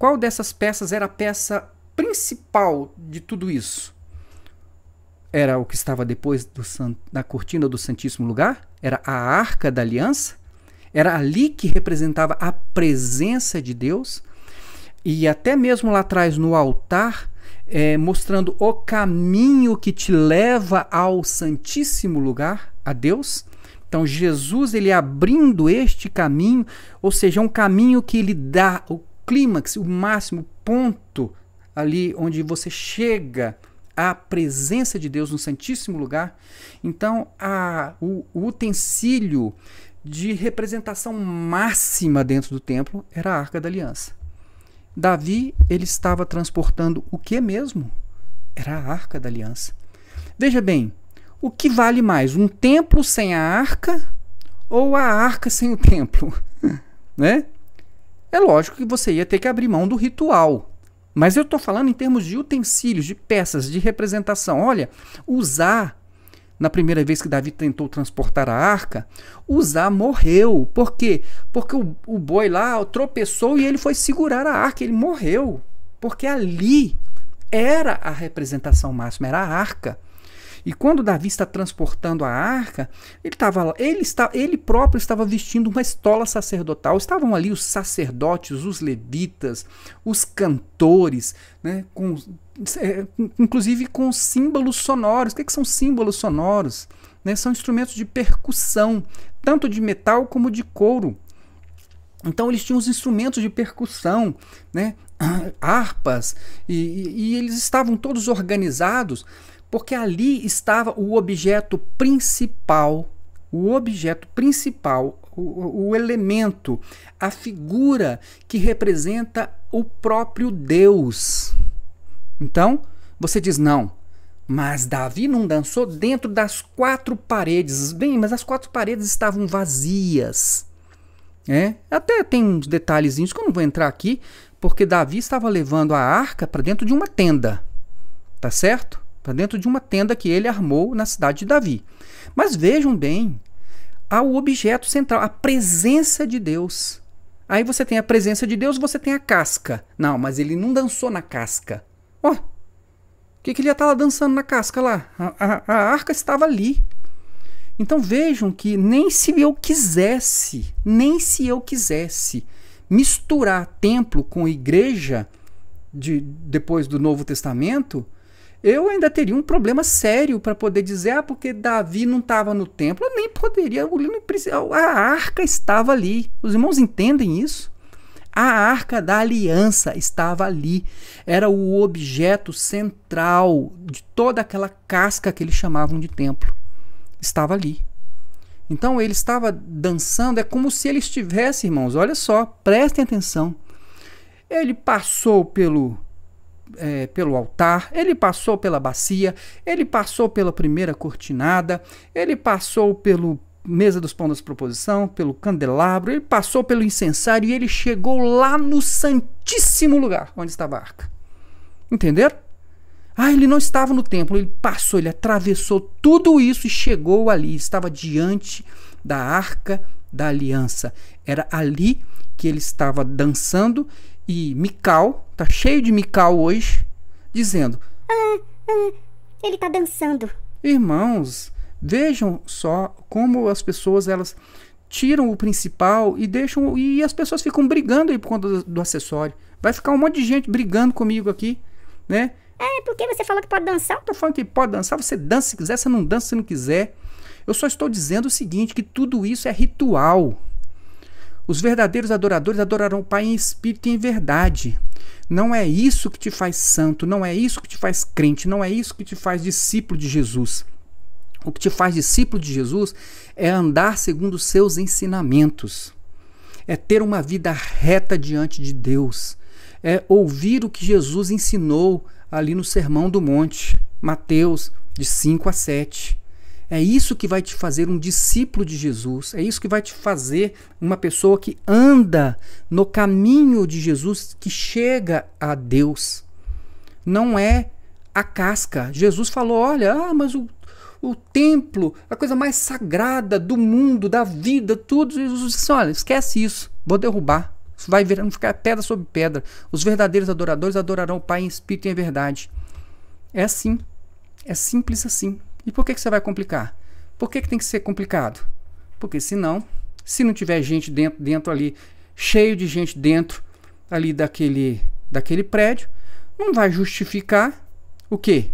qual dessas peças era a peça principal de tudo isso? Era o que estava depois do, da cortina do Santíssimo Lugar? Era a Arca da Aliança? Era ali que representava a presença de Deus? E até mesmo lá atrás no altar, é, mostrando o caminho que te leva ao Santíssimo Lugar, a Deus? Então Jesus ele abrindo este caminho, ou seja, um caminho que ele dá, o clímax, o máximo ponto ali onde você chega à presença de Deus no Santíssimo Lugar, então a, o, o utensílio de representação máxima dentro do templo era a Arca da Aliança. Davi, ele estava transportando o que mesmo? Era a Arca da Aliança. Veja bem, o que vale mais, um templo sem a arca ou a arca sem o templo? né? É lógico que você ia ter que abrir mão do ritual. Mas eu estou falando em termos de utensílios, de peças, de representação. Olha, usar na primeira vez que Davi tentou transportar a arca, usar morreu. Por quê? Porque o, o boi lá tropeçou e ele foi segurar a arca, ele morreu. Porque ali era a representação máxima, era a arca. E quando Davi está transportando a arca, ele, tava, ele, está, ele próprio estava vestindo uma estola sacerdotal. Estavam ali os sacerdotes, os levitas, os cantores, né, com, é, inclusive com símbolos sonoros. O que, é que são símbolos sonoros? Né, são instrumentos de percussão, tanto de metal como de couro. Então eles tinham os instrumentos de percussão, né? harpas, e, e, eles estavam todos organizados porque ali estava o objeto principal, o objeto principal, o, o elemento, a figura que representa o próprio Deus. Então, você diz não, mas Davi não dançou dentro das quatro paredes. Bem, mas as quatro paredes estavam vazias. É, até tem uns detalhezinhos que eu não vou entrar aqui, porque Davi estava levando a arca para dentro de uma tenda. Tá certo? Para dentro de uma tenda que ele armou na cidade de Davi. Mas vejam bem há o objeto central, a presença de Deus. Aí você tem a presença de Deus, você tem a casca. Não, mas ele não dançou na casca. Ó, oh, o que, que ele ia estar tá lá dançando na casca lá? A, a, a arca estava ali. Então vejam que nem se eu quisesse, nem se eu quisesse misturar templo com igreja de, depois do Novo Testamento, eu ainda teria um problema sério para poder dizer, ah, porque Davi não estava no templo. Eu nem poderia, a arca estava ali. Os irmãos entendem isso? A arca da aliança estava ali. Era o objeto central de toda aquela casca que eles chamavam de templo. Estava ali. Então ele estava dançando, é como se ele estivesse, irmãos, olha só, prestem atenção. Ele passou pelo é, pelo altar, ele passou pela bacia, ele passou pela primeira cortinada, ele passou pelo mesa dos pão da proposição, pelo candelabro, ele passou pelo incensário e ele chegou lá no santíssimo lugar onde estava a arca. Entenderam? Ah, ele não estava no templo, ele passou, ele atravessou tudo isso e chegou ali, estava diante da arca da aliança. Era ali que ele estava dançando e Mikau, tá cheio de Mikau hoje, dizendo: Ah, ah, ele tá dançando. Irmãos, vejam só como as pessoas elas tiram o principal e deixam e as pessoas ficam brigando aí por conta do, do acessório. Vai ficar um monte de gente brigando comigo aqui, né? É, porque você falou que pode dançar? Eu tô falando que pode dançar, você dança se quiser, você não dança se não quiser. Eu só estou dizendo o seguinte, que tudo isso é ritual. Os verdadeiros adoradores adorarão o Pai em espírito e em verdade. Não é isso que te faz santo, não é isso que te faz crente, não é isso que te faz discípulo de Jesus. O que te faz discípulo de Jesus é andar segundo os seus ensinamentos, é ter uma vida reta diante de Deus, é ouvir o que Jesus ensinou ali no Sermão do Monte, Mateus de 5 a 7. É isso que vai te fazer um discípulo de Jesus, é isso que vai te fazer uma pessoa que anda no caminho de Jesus, que chega a Deus. Não é a casca. Jesus falou: olha, ah, mas o, o templo, a coisa mais sagrada do mundo, da vida, tudo. Jesus disse: olha, esquece isso, vou derrubar. Vai vai não ficar pedra sobre pedra. Os verdadeiros adoradores adorarão o Pai em espírito e em verdade. É assim. É simples assim. E por que, que você vai complicar? Por que, que tem que ser complicado? Porque senão, se não tiver gente dentro, dentro ali, cheio de gente dentro ali daquele, daquele prédio, não vai justificar o quê?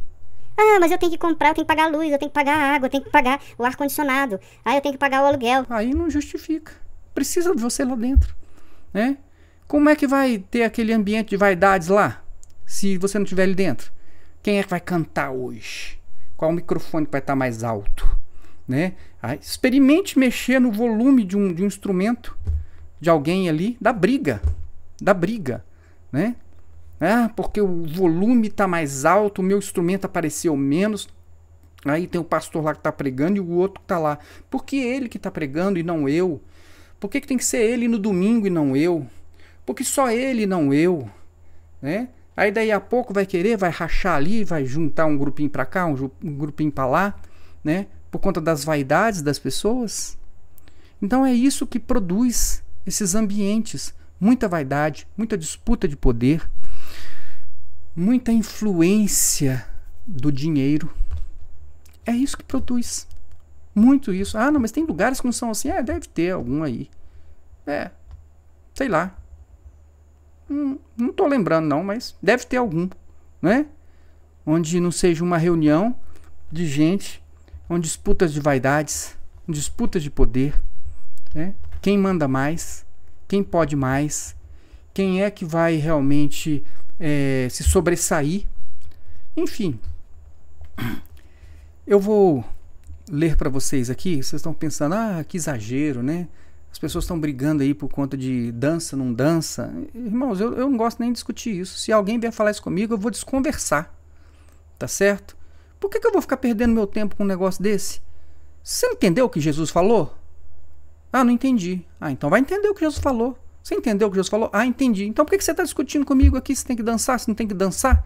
Ah, mas eu tenho que comprar, eu tenho que pagar a luz, eu tenho que pagar a água, eu tenho que pagar o ar-condicionado, aí ah, eu tenho que pagar o aluguel. Aí não justifica. Precisa de você lá dentro. Né? Como é que vai ter aquele ambiente de vaidades lá? Se você não estiver ali dentro? Quem é que vai cantar hoje? qual microfone vai estar mais alto, né? Experimente mexer no volume de um, de um instrumento de alguém ali, da briga, da briga, né? Ah, porque o volume está mais alto, o meu instrumento apareceu menos. Aí tem o pastor lá que está pregando e o outro que está lá. Por que ele que está pregando e não eu? Por que, que tem que ser ele no domingo e não eu? Porque só ele e não eu? Né? Aí daí a pouco vai querer, vai rachar ali, vai juntar um grupinho para cá, um, grupinho para lá, né? Por conta das vaidades das pessoas. Então é isso que produz esses ambientes, muita vaidade, muita disputa de poder, muita influência do dinheiro. É isso que produz. Muito isso. Ah, não, mas tem lugares que não são assim. É, deve ter algum aí. É. Sei lá. Hum, não estou lembrando não, mas deve ter algum, né? Onde não seja uma reunião de gente, onde disputas de vaidades, disputas de poder, né? Quem manda mais, quem pode mais, quem é que vai realmente é, se sobressair, enfim. Eu vou ler para vocês aqui. Vocês estão pensando, ah, que exagero, né? As pessoas estão brigando aí por conta de dança, não dança. Irmãos, eu, eu não gosto nem de discutir isso. Se alguém vier falar isso comigo, eu vou desconversar. Tá certo? Por que, que eu vou ficar perdendo meu tempo com um negócio desse? Você entendeu o que Jesus falou? Ah, não entendi. Ah, então vai entender o que Jesus falou. Você entendeu o que Jesus falou? Ah, entendi. Então por que, que você está discutindo comigo aqui se tem que dançar, se não tem que dançar?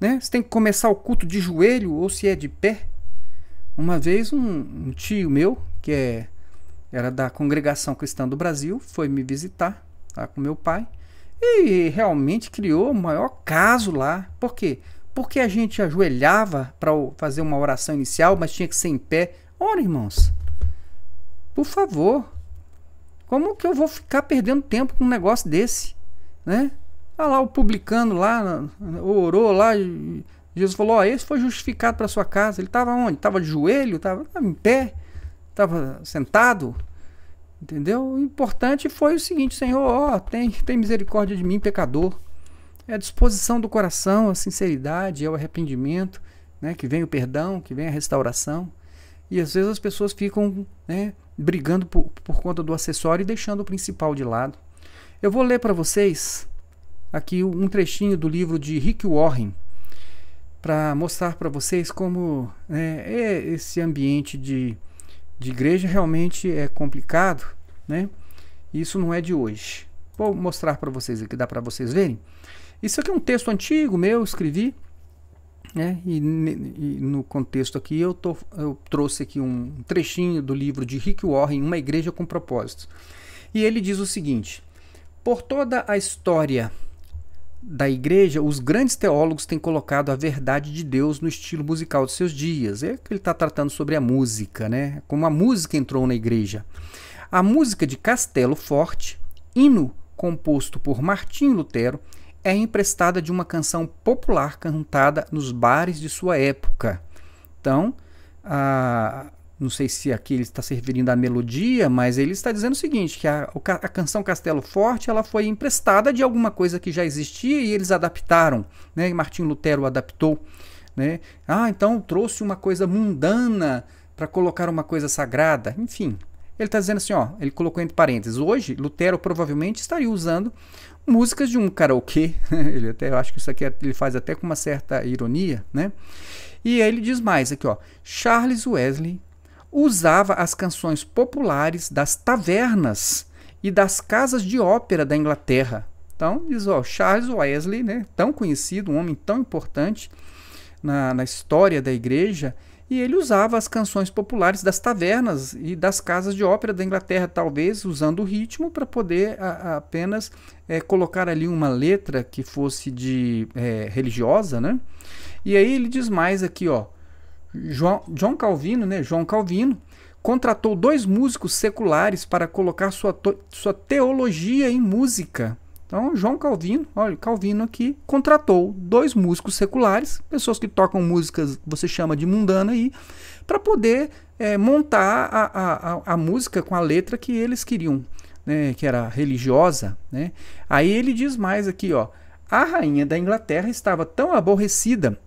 Né? Se tem que começar o culto de joelho ou se é de pé? Uma vez um, um tio meu, que é era da Congregação Cristã do Brasil, foi me visitar tá, com meu pai e realmente criou o maior caso lá. Por quê? Porque a gente ajoelhava para fazer uma oração inicial, mas tinha que ser em pé. Ora, irmãos, por favor, como que eu vou ficar perdendo tempo com um negócio desse? Né? Olha tá lá o publicano lá, orou lá, Jesus falou: ó, esse foi justificado para sua casa. Ele estava onde? Estava de joelho? Estava em pé estava sentado, entendeu? O importante foi o seguinte, Senhor, ó, tem, tem misericórdia de mim, pecador. É a disposição do coração, a sinceridade, é o arrependimento, né? que vem o perdão, que vem a restauração. E às vezes as pessoas ficam né, brigando por, por conta do acessório e deixando o principal de lado. Eu vou ler para vocês aqui um trechinho do livro de Rick Warren para mostrar para vocês como né, é esse ambiente de de igreja realmente é complicado, né? Isso não é de hoje. Vou mostrar para vocês aqui, dá para vocês verem. Isso aqui é um texto antigo meu, escrevi, né? E, e no contexto aqui eu, tô, eu trouxe aqui um trechinho do livro de Rick Warren, Uma Igreja com Propósitos. E ele diz o seguinte: por toda a história da igreja, os grandes teólogos têm colocado a verdade de Deus no estilo musical de seus dias. É que ele está tratando sobre a música, né? Como a música entrou na igreja. A música de Castelo Forte, hino composto por Martinho Lutero, é emprestada de uma canção popular cantada nos bares de sua época. Então, a, não sei se aqui ele está se referindo à melodia, mas ele está dizendo o seguinte, que a, a canção Castelo Forte ela foi emprestada de alguma coisa que já existia e eles adaptaram, né? Martin Lutero adaptou, né? Ah, então trouxe uma coisa mundana para colocar uma coisa sagrada, enfim. Ele está dizendo assim, ó, ele colocou entre parênteses, hoje Lutero provavelmente estaria usando músicas de um karaokê, né? ele até, eu acho que isso aqui é, ele faz até com uma certa ironia, né? E aí ele diz mais aqui, ó, Charles Wesley usava as canções populares das tavernas e das casas de ópera da Inglaterra. Então, diz, ó, Charles Wesley, né, tão conhecido, um homem tão importante na, na história da igreja, e ele usava as canções populares das tavernas e das casas de ópera da Inglaterra, talvez usando o ritmo para poder a, a apenas é, colocar ali uma letra que fosse de é, religiosa, né? E aí ele diz mais aqui, ó, João, Calvino, né? João Calvino contratou dois músicos seculares para colocar sua, sua teologia em música. Então, João Calvino, olha, Calvino aqui contratou dois músicos seculares, pessoas que tocam músicas, você chama de mundana aí, para poder é, montar a, a, a, música com a letra que eles queriam, né, que era religiosa. Né? Aí ele diz mais aqui, ó, a rainha da Inglaterra estava tão aborrecida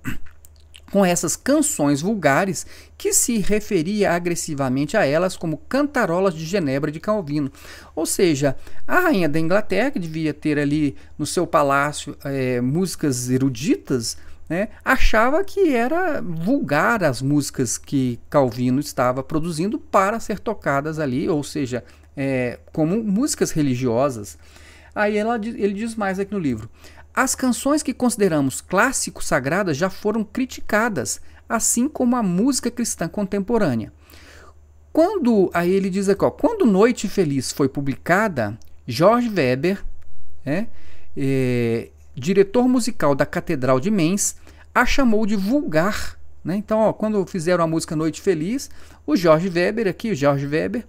com essas canções vulgares que se referia agressivamente a elas como cantarolas de Genebra de Calvino. Ou seja, a rainha da Inglaterra, que devia ter ali no seu palácio é, músicas eruditas, né, achava que era vulgar as músicas que Calvino estava produzindo para ser tocadas ali, ou seja, é, como músicas religiosas. Aí ela, ele diz mais aqui no livro. As canções que consideramos clássicos sagradas já foram criticadas, assim como a música cristã contemporânea. Quando aí ele diz aqui, ó, quando Noite Feliz foi publicada, Jorge Weber, é, diretor musical da Catedral de Mainz, a chamou de vulgar. Né? Então, ó, quando fizeram a música Noite Feliz, o Jorge Weber aqui, o Jorge Weber,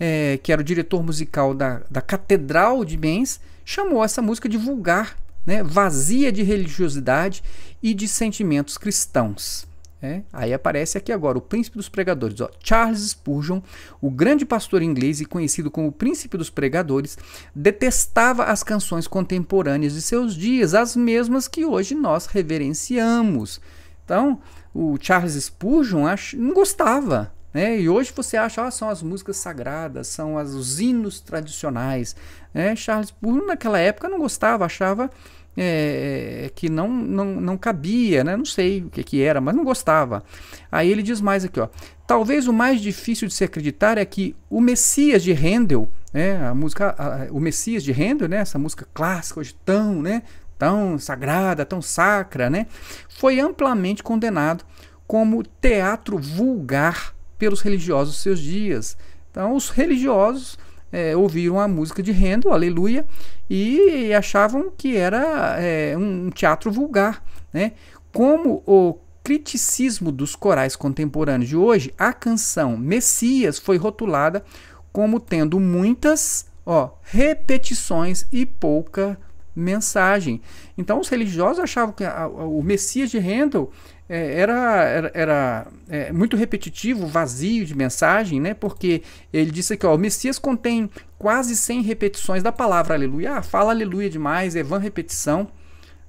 é, que era o diretor musical da, da Catedral de Mainz, chamou essa música de vulgar né, vazia de religiosidade e de sentimentos cristãos. É, aí aparece aqui agora o príncipe dos pregadores. Ó. Charles Spurgeon, o grande pastor inglês e conhecido como o príncipe dos pregadores, detestava as canções contemporâneas de seus dias, as mesmas que hoje nós reverenciamos. Então, o Charles Spurgeon ach... não gostava. Né? E hoje você acha, ah, são as músicas sagradas, são as, os hinos tradicionais. Né? Charles Spurgeon naquela época não gostava, achava é, é, que não, não, não cabia, né? não sei o que, que era, mas não gostava. Aí ele diz mais aqui, ó, talvez o mais difícil de se acreditar é que o Messias de Handel, né? a música, a, o Messias de Handel, né? essa música clássica hoje tão, né? tão sagrada, tão sacra, né? foi amplamente condenado como teatro vulgar pelos religiosos seus dias. Então, os religiosos é, ouviram a música de Handel, Aleluia, e achavam que era é, um teatro vulgar. Né? Como o criticismo dos corais contemporâneos de hoje, a canção Messias foi rotulada como tendo muitas ó, repetições e pouca mensagem. Então, os religiosos achavam que a, a, o Messias de Handel é, era, era, era é, muito repetitivo, vazio de mensagem, né? porque ele disse que o Messias contém quase 100 repetições da palavra aleluia. Ah, fala aleluia demais, é vã repetição, está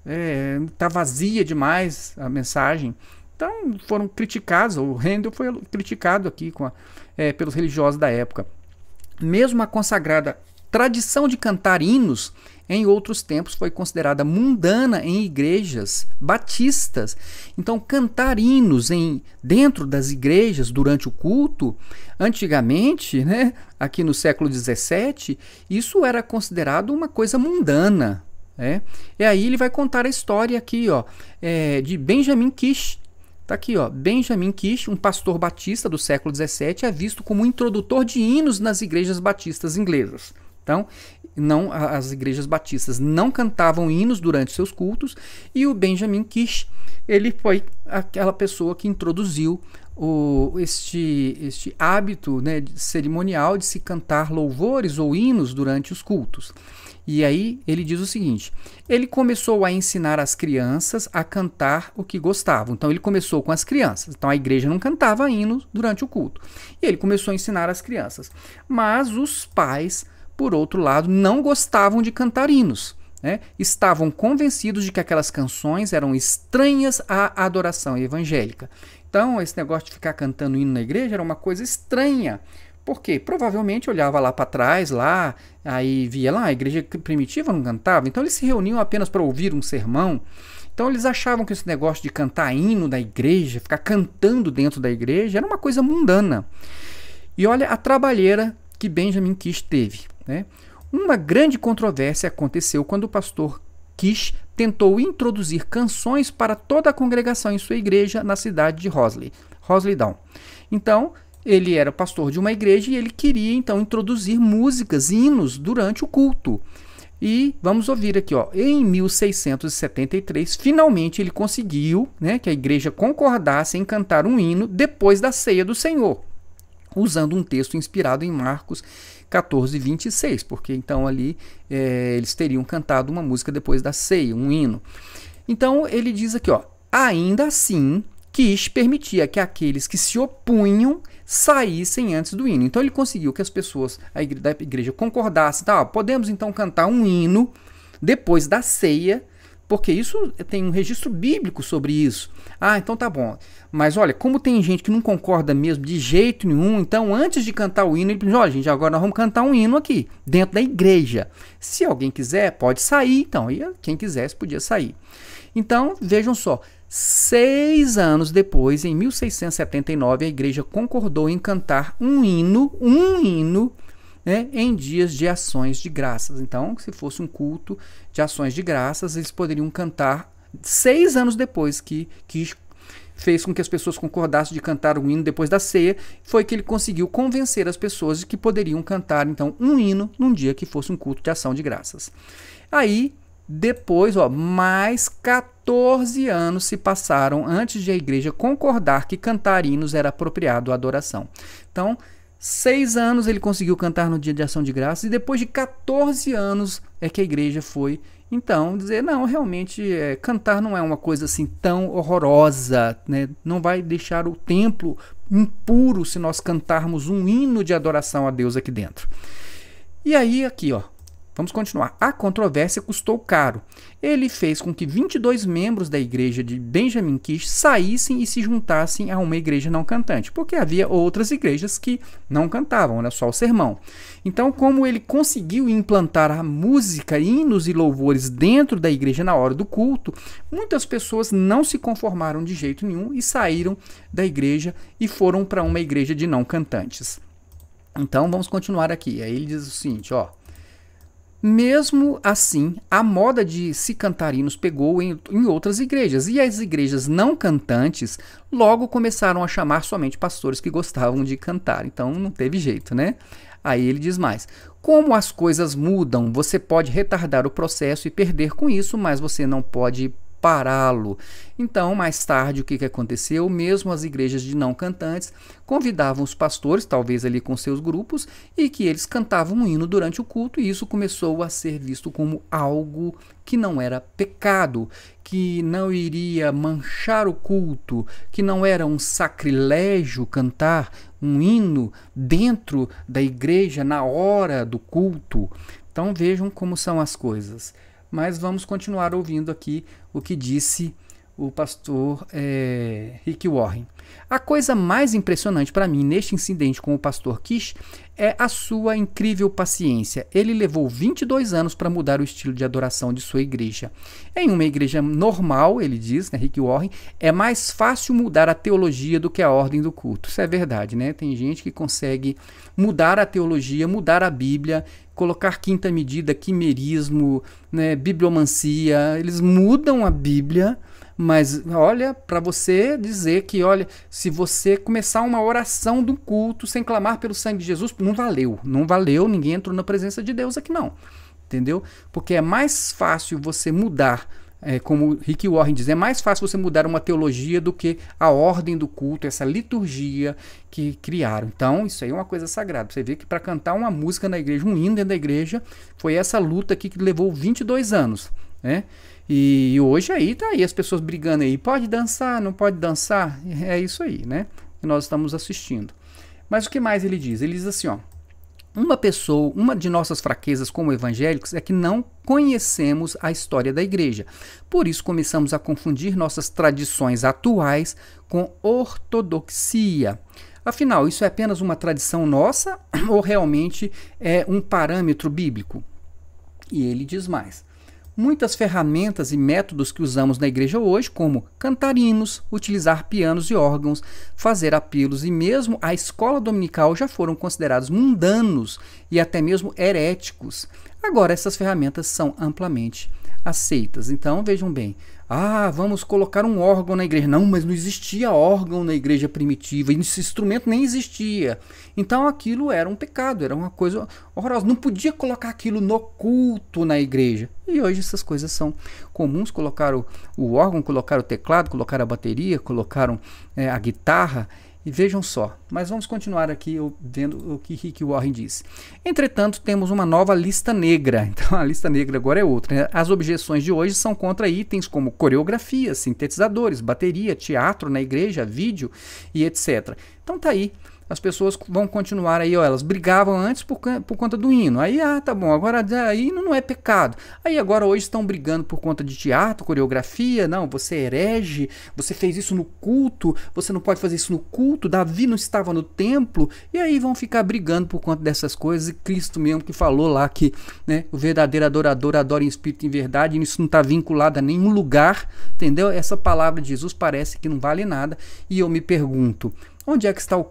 é, tá vazia demais a mensagem. Então foram criticados, o Handel foi criticado aqui a, é, pelos religiosos da época. Mesmo a consagrada tradição de cantar hinos em outros tempos foi considerada mundana em igrejas batistas. Então, cantar hinos em, dentro das igrejas durante o culto, antigamente, né, aqui no século XVII, isso era considerado uma coisa mundana. É, e aí ele vai contar a história aqui ó, é, de Benjamin Kish, Tá aqui, ó. Benjamin Kish, um pastor batista do século XVII, é visto como introdutor de hinos nas igrejas batistas inglesas. Então, não as igrejas batistas não cantavam hinos durante seus cultos e o Benjamin Kish ele foi aquela pessoa que introduziu o, este, este hábito né, cerimonial de se cantar louvores ou hinos durante os cultos. E aí ele diz o seguinte: ele começou a ensinar as crianças a cantar o que gostavam. Então ele começou com as crianças. Então a igreja não cantava hinos durante o culto. E ele começou a ensinar as crianças. Mas os pais por outro lado, não gostavam de cantarinos. Né? Estavam convencidos de que aquelas canções eram estranhas à adoração evangélica. Então, esse negócio de ficar cantando hino na igreja era uma coisa estranha. Porque provavelmente olhava lá para trás, lá, aí via lá, a igreja primitiva não cantava. Então eles se reuniam apenas para ouvir um sermão. Então eles achavam que esse negócio de cantar hino da igreja, ficar cantando dentro da igreja, era uma coisa mundana. E olha a trabalheira que Benjamin Kish teve. Né? Uma grande controvérsia aconteceu quando o pastor Kish tentou introduzir canções para toda a congregação em sua igreja na cidade de Rosley, Rosley Down. Então, ele era pastor de uma igreja e ele queria então introduzir músicas, hinos durante o culto. E vamos ouvir aqui, ó. Em 1673, finalmente ele conseguiu, né, que a igreja concordasse em cantar um hino depois da ceia do Senhor, usando um texto inspirado em Marcos 14:26, porque então ali é, eles teriam cantado uma música depois da ceia, um hino. Então ele diz aqui, ó, ainda assim quis permitia que aqueles que se opunham saíssem antes do hino. Então ele conseguiu que as pessoas a igreja, da igreja concordassem, tá? podemos então cantar um hino depois da ceia porque isso eh, tem um registro bíblico sobre isso. Ah, então tá bom. Mas olha, como tem gente que não concorda mesmo de jeito nenhum, então antes de cantar o hino, ele diz: olha, gente, agora nós vamos cantar um hino aqui, dentro da igreja. Se alguém quiser, pode sair, então. E eh, quem quisesse podia sair. Então, vejam só. Seis anos depois, em 1679, a igreja concordou em cantar um hino, um hino né, em dias de ações de graças. Então, se fosse um culto de ações de graças, eles poderiam cantar seis anos depois que, que fez com que as pessoas concordassem de cantar um hino depois da ceia, foi que ele conseguiu convencer as pessoas de que poderiam cantar então um hino num dia que fosse um culto de ação de graças. Aí, depois, ó, mais 14 anos se passaram antes de a igreja concordar que cantar hinos era apropriado à adoração. Então, seis anos ele conseguiu cantar no dia de ação de graças e depois de 14 anos é que a igreja foi então dizer não realmente é, cantar não é uma coisa assim tão horrorosa né não vai deixar o templo impuro se nós cantarmos um hino de adoração a Deus aqui dentro e aí aqui ó Vamos continuar. A controvérsia custou caro. Ele fez com que 22 membros da igreja de Benjamin Kish saíssem e se juntassem a uma igreja não cantante, porque havia outras igrejas que não cantavam, era só o sermão. Então, como ele conseguiu implantar a música, hinos e louvores dentro da igreja na hora do culto, muitas pessoas não se conformaram de jeito nenhum e saíram da igreja e foram para uma igreja de não cantantes. Então, vamos continuar aqui. Aí ele diz o seguinte, ó: mesmo assim, a moda de se cantarinos pegou em, em, outras igrejas, e as igrejas não cantantes logo começaram a chamar somente pastores que gostavam de cantar, então não teve jeito, né? Aí ele diz mais: como as coisas mudam, você pode retardar o processo e perder com isso, mas você não pode pará-lo. Então, mais tarde, o que, que aconteceu? Mesmo as igrejas de não cantantes convidavam os pastores, talvez ali com seus grupos, e que eles cantavam um hino durante o culto, e isso começou a ser visto como algo que não era pecado, que não iria manchar o culto, que não era um sacrilégio cantar um hino dentro da igreja na hora do culto. Então vejam como são as coisas. Mas vamos continuar ouvindo aqui o que disse o pastor é, Rick Warren. A coisa mais impressionante para mim neste incidente com o pastor Kish é a sua incrível paciência. Ele levou 22 anos para mudar o estilo de adoração de sua igreja. Em uma igreja normal, ele diz, né, Rick Warren, é mais fácil mudar a teologia do que a ordem do culto. Isso é verdade, né? Tem gente que consegue mudar a teologia, mudar a Bíblia, colocar quinta medida, quimerismo, né, bibliomancia. Eles mudam a Bíblia mas olha, para você dizer que, olha, se você começar uma oração do culto sem clamar pelo sangue de Jesus, não valeu, não valeu, ninguém entrou na presença de Deus aqui não. Entendeu? Porque é mais fácil você mudar é, como Rick Warren diz, é mais fácil você mudar uma teologia do que a ordem do culto, essa liturgia que criaram. Então, isso aí é uma coisa sagrada. Você vê que para cantar uma música na igreja, um hino da igreja, foi essa luta aqui que levou 22 anos. Né? E hoje aí tá aí as pessoas brigando aí, pode dançar, não pode dançar, é isso aí, né? Que nós estamos assistindo. Mas o que mais ele diz? Ele diz assim, ó: uma pessoa, uma de nossas fraquezas como evangélicos é que não conhecemos a história da igreja. Por isso começamos a confundir nossas tradições atuais com ortodoxia. Afinal, isso é apenas uma tradição nossa ou realmente é um parâmetro bíblico? E ele diz mais: Muitas ferramentas e métodos que usamos na igreja hoje, como cantarinos, utilizar pianos e órgãos, fazer apelos e mesmo a escola dominical já foram considerados mundanos e até mesmo heréticos. Agora essas ferramentas são amplamente aceitas. Então vejam bem, ah, vamos colocar um órgão na igreja. Não, mas não existia órgão na igreja primitiva, esse instrumento nem existia. Então aquilo era um pecado, era uma coisa horrorosa. Não podia colocar aquilo no culto na igreja. E hoje essas coisas são comuns. Colocaram o órgão, colocaram o teclado, colocaram a bateria, colocaram é, a guitarra. E vejam só, mas vamos continuar aqui vendo o que Rick Warren disse. Entretanto, temos uma nova lista negra. Então, a lista negra agora é outra. Né? As objeções de hoje são contra itens como coreografia, sintetizadores, bateria, teatro na igreja, vídeo e etc. Então, tá aí as pessoas vão continuar aí, ó, elas brigavam antes por, por conta do hino. Aí, ah, tá bom, agora hino ah, não é pecado. Aí agora hoje estão brigando por conta de teatro, coreografia, não, você é herege, você fez isso no culto, você não pode fazer isso no culto, Davi não estava no templo, e aí vão ficar brigando por conta dessas coisas, e Cristo mesmo que falou lá que né, o verdadeiro adorador adora em espírito e em verdade, e isso não está vinculado a nenhum lugar, entendeu? Essa palavra de Jesus parece que não vale nada, e eu me pergunto, Onde é que está o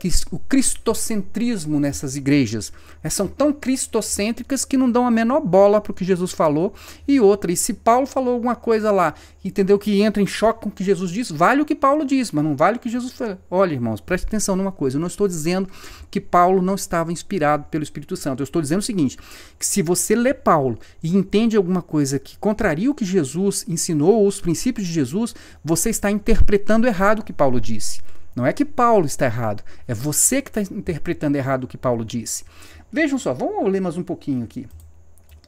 cristocentrismo nessas igrejas? É, são tão cristocêntricas que não dão a menor bola para o que Jesus falou. E outra, e se Paulo falou alguma coisa lá, entendeu que entra em choque com o que Jesus diz, vale o que Paulo diz, mas não vale o que Jesus falou. Olha, irmãos, preste atenção numa coisa. Eu não estou dizendo que Paulo não estava inspirado pelo Espírito Santo. Eu estou dizendo o seguinte, que se você lê Paulo e entende alguma coisa que contraria o que Jesus ensinou ou os princípios de Jesus, você está interpretando errado o que Paulo disse. Não é que Paulo está errado, é você que está interpretando errado o que Paulo disse. Vejam só, vamos ler mais um pouquinho aqui.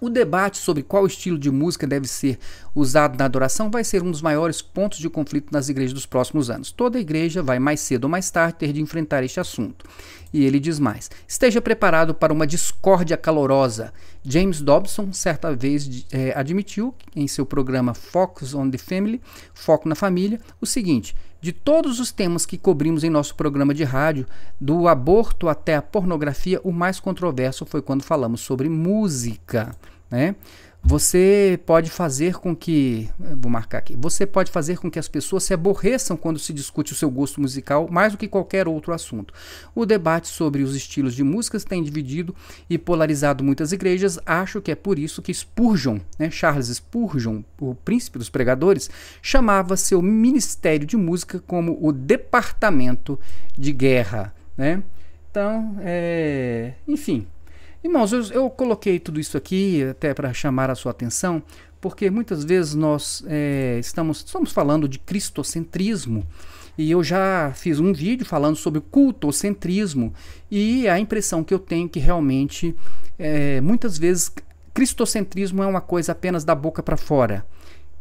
O debate sobre qual estilo de música deve ser usado na adoração vai ser um dos maiores pontos de conflito nas igrejas dos próximos anos. Toda igreja vai mais cedo ou mais tarde ter de enfrentar este assunto. E ele diz mais: esteja preparado para uma discórdia calorosa. James Dobson certa vez é, admitiu em seu programa Focus on the Family, Foco na Família, o seguinte: de todos os temas que cobrimos em nosso programa de rádio, do aborto até a pornografia, o mais controverso foi quando falamos sobre música, né? Você pode fazer com que, eh, vou marcar aqui, você pode fazer com que as pessoas se aborreçam quando se discute o seu gosto musical mais do que qualquer outro assunto. O debate sobre os estilos de músicas tem dividido e polarizado muitas igrejas. Acho que é por isso que Spurgeon, né, Charles Spurgeon, o príncipe dos pregadores, chamava seu ministério de música como o departamento de guerra, né? Então, é, enfim, Irmãos, eu, eu coloquei tudo isso aqui até para chamar a sua atenção, porque muitas vezes nós é, estamos, estamos falando de cristocentrismo. E eu já fiz um vídeo falando sobre cultocentrismo e a impressão que eu tenho é que realmente é, muitas vezes cristocentrismo é uma coisa apenas da boca para fora,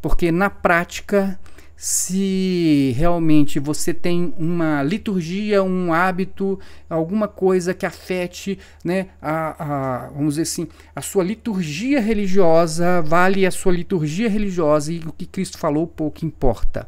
porque na prática se realmente você tem uma liturgia, um hábito, alguma coisa que afete, né, a, a, vamos dizer assim, a sua liturgia religiosa, vale a sua liturgia religiosa e o que Cristo falou pouco importa.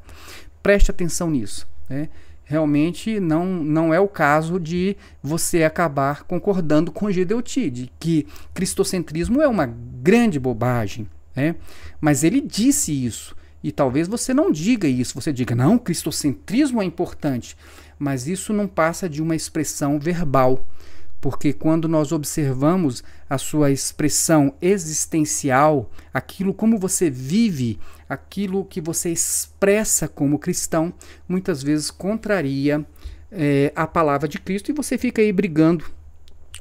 Preste atenção nisso, né? Realmente não, não é o caso de você acabar concordando com Gedeutide, que cristocentrismo é uma grande bobagem, né? Mas ele disse isso. E talvez você não diga isso, você diga, não, cristocentrismo é importante, mas isso não passa de uma expressão verbal, porque quando nós observamos a sua expressão existencial, aquilo como você vive, aquilo que você expressa como cristão, muitas vezes contraria é, a palavra de Cristo e você fica aí brigando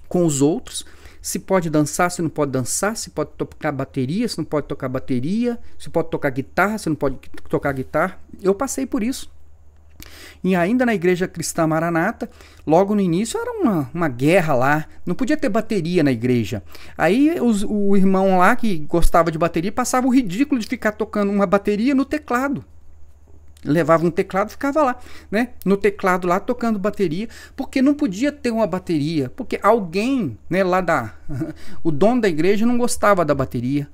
com os outros se pode dançar, se não pode dançar, se pode tocar bateria, se não pode tocar bateria, se pode tocar guitarra, se não pode tocar guitarra. Eu passei por isso. E ainda na igreja cristã Maranata, logo no início era uma, uma guerra lá, não podia ter bateria na igreja. Aí os, o irmão lá que gostava de bateria passava o ridículo de ficar tocando uma bateria no teclado levava um teclado ficava lá, né? No teclado lá tocando bateria, porque não podia ter uma bateria, porque alguém, né, lá da o dono da igreja não gostava da bateria,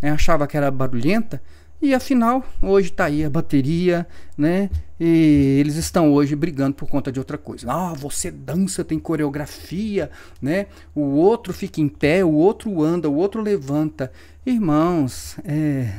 né? achava que era barulhenta. E afinal, hoje está aí a bateria, né? E eles estão hoje brigando por conta de outra coisa. Ah, você dança, tem coreografia, né? O outro fica em pé, o outro anda, o outro levanta. Irmãos, é...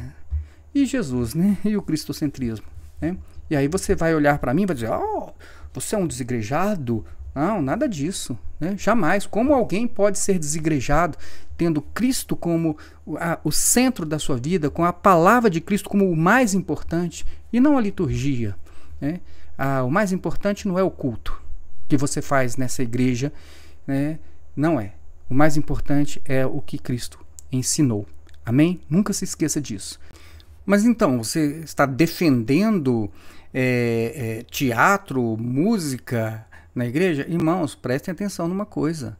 e Jesus, né? E o cristocentrismo. Né? E aí você vai olhar para mim e vai dizer: oh, você é um desigrejado? Não, nada disso. Né? Jamais. Como alguém pode ser desigrejado tendo Cristo como a, o centro da sua vida, com a palavra de Cristo como o mais importante e não a liturgia? Né? Ah, o mais importante não é o culto que você faz nessa igreja, né? não é. O mais importante é o que Cristo ensinou. Amém? Nunca se esqueça disso. Mas então, você está defendendo é, é, teatro, música na igreja? Irmãos, prestem atenção numa coisa.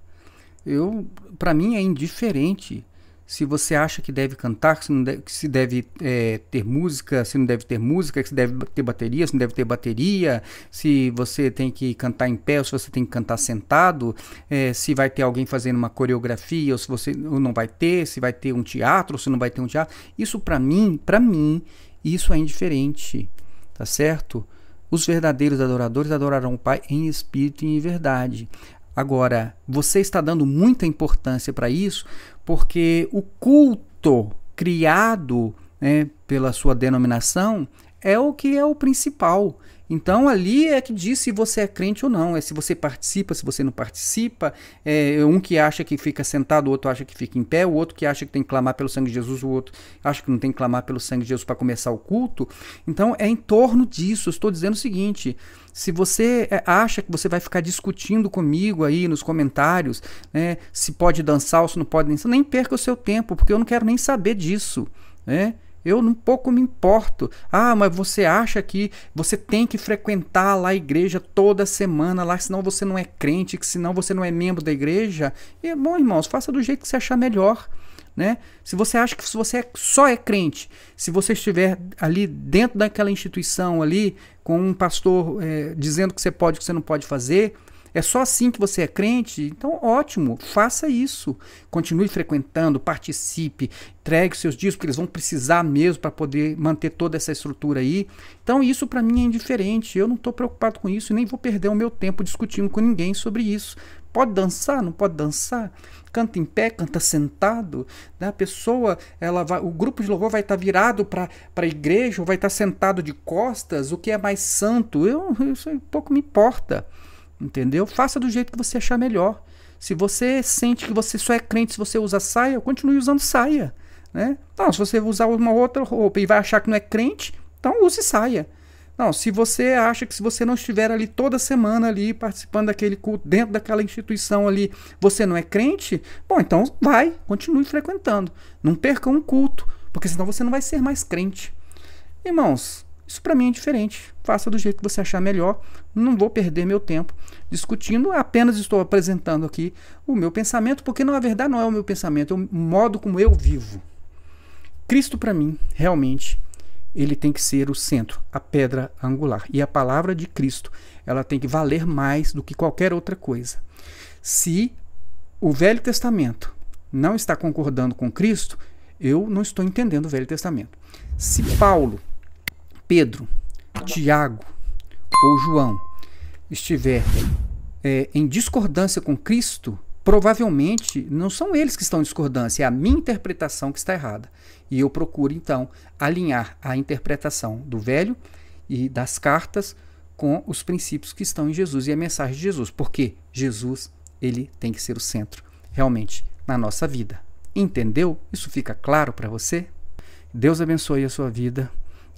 Eu, para mim é indiferente se você acha que deve cantar, se, não deve, se deve é, ter música, se não deve ter música, se deve ter bateria, se não deve ter bateria, se você tem que cantar em pé ou se você tem que cantar sentado, é, se vai ter alguém fazendo uma coreografia ou se você ou não vai ter, se vai ter um teatro ou se não vai ter um teatro. Isso para mim, para mim, isso é indiferente, tá certo? Os verdadeiros adoradores adorarão o Pai em espírito e em verdade. Agora, você está dando muita importância para isso porque o culto criado né, pela sua denominação é o que é o principal. Então ali é que diz se você é crente ou não, é se você participa, se você não participa, é um que acha que fica sentado, o outro acha que fica em pé, o outro que acha que tem que clamar pelo sangue de Jesus, o outro acha que não tem que clamar pelo sangue de Jesus para começar o culto. Então é em torno disso, estou dizendo o seguinte, se você é, acha que você vai ficar discutindo comigo aí nos comentários, né, se pode dançar ou se não pode dançar, nem perca o seu tempo, porque eu não quero nem saber disso, né? Eu um pouco me importo. Ah, mas você acha que você tem que frequentar lá a igreja toda semana lá, senão você não é crente, que senão você não é membro da igreja? E é bom, irmãos, faça do jeito que você achar melhor. Né? Se você acha que se você é, só é crente, se você estiver ali dentro daquela instituição ali, com um pastor é, dizendo que você pode, que você não pode fazer, é só assim que você é crente? Então, ótimo, faça isso. Continue frequentando, participe, entregue seus dias, porque eles vão precisar mesmo para poder manter toda essa estrutura aí. Então, isso para mim é indiferente. Eu não estou preocupado com isso e nem vou perder o meu tempo discutindo com ninguém sobre isso. Pode dançar, não pode dançar? Canta em pé, canta sentado. Né? A pessoa, ela vai, o grupo de louvor vai estar tá virado para a igreja ou vai estar tá sentado de costas, o que é mais santo. Eu, isso pouco me importa. Entendeu? Faça do jeito que você achar melhor. Se você sente que você só é crente se você usa saia, continue usando saia. Né? Não, se você usar uma outra roupa e vai achar que não é crente, então use saia. Não, se você acha que se você não estiver ali toda semana ali participando daquele culto dentro daquela instituição ali, você não é crente, bom, então vai, continue frequentando. Não perca um culto, porque senão você não vai ser mais crente. Irmãos, isso para mim é diferente. Faça do jeito que você achar melhor. Não vou perder meu tempo discutindo. Apenas estou apresentando aqui o meu pensamento, porque na verdade não é o meu pensamento, é o modo como eu vivo. Cristo para mim, realmente, ele tem que ser o centro, a pedra angular. E a palavra de Cristo, ela tem que valer mais do que qualquer outra coisa. Se o Velho Testamento não está concordando com Cristo, eu não estou entendendo o Velho Testamento. Se Paulo Pedro, Tiago ou João estiver é, em discordância com Cristo, provavelmente não são eles que estão em discordância, é a minha interpretação que está errada. E eu procuro, então, alinhar a interpretação do Velho e das cartas com os princípios que estão em Jesus e a mensagem de Jesus, porque Jesus, ele tem que ser o centro, realmente, na nossa vida. Entendeu? Isso fica claro para você? Deus abençoe a sua vida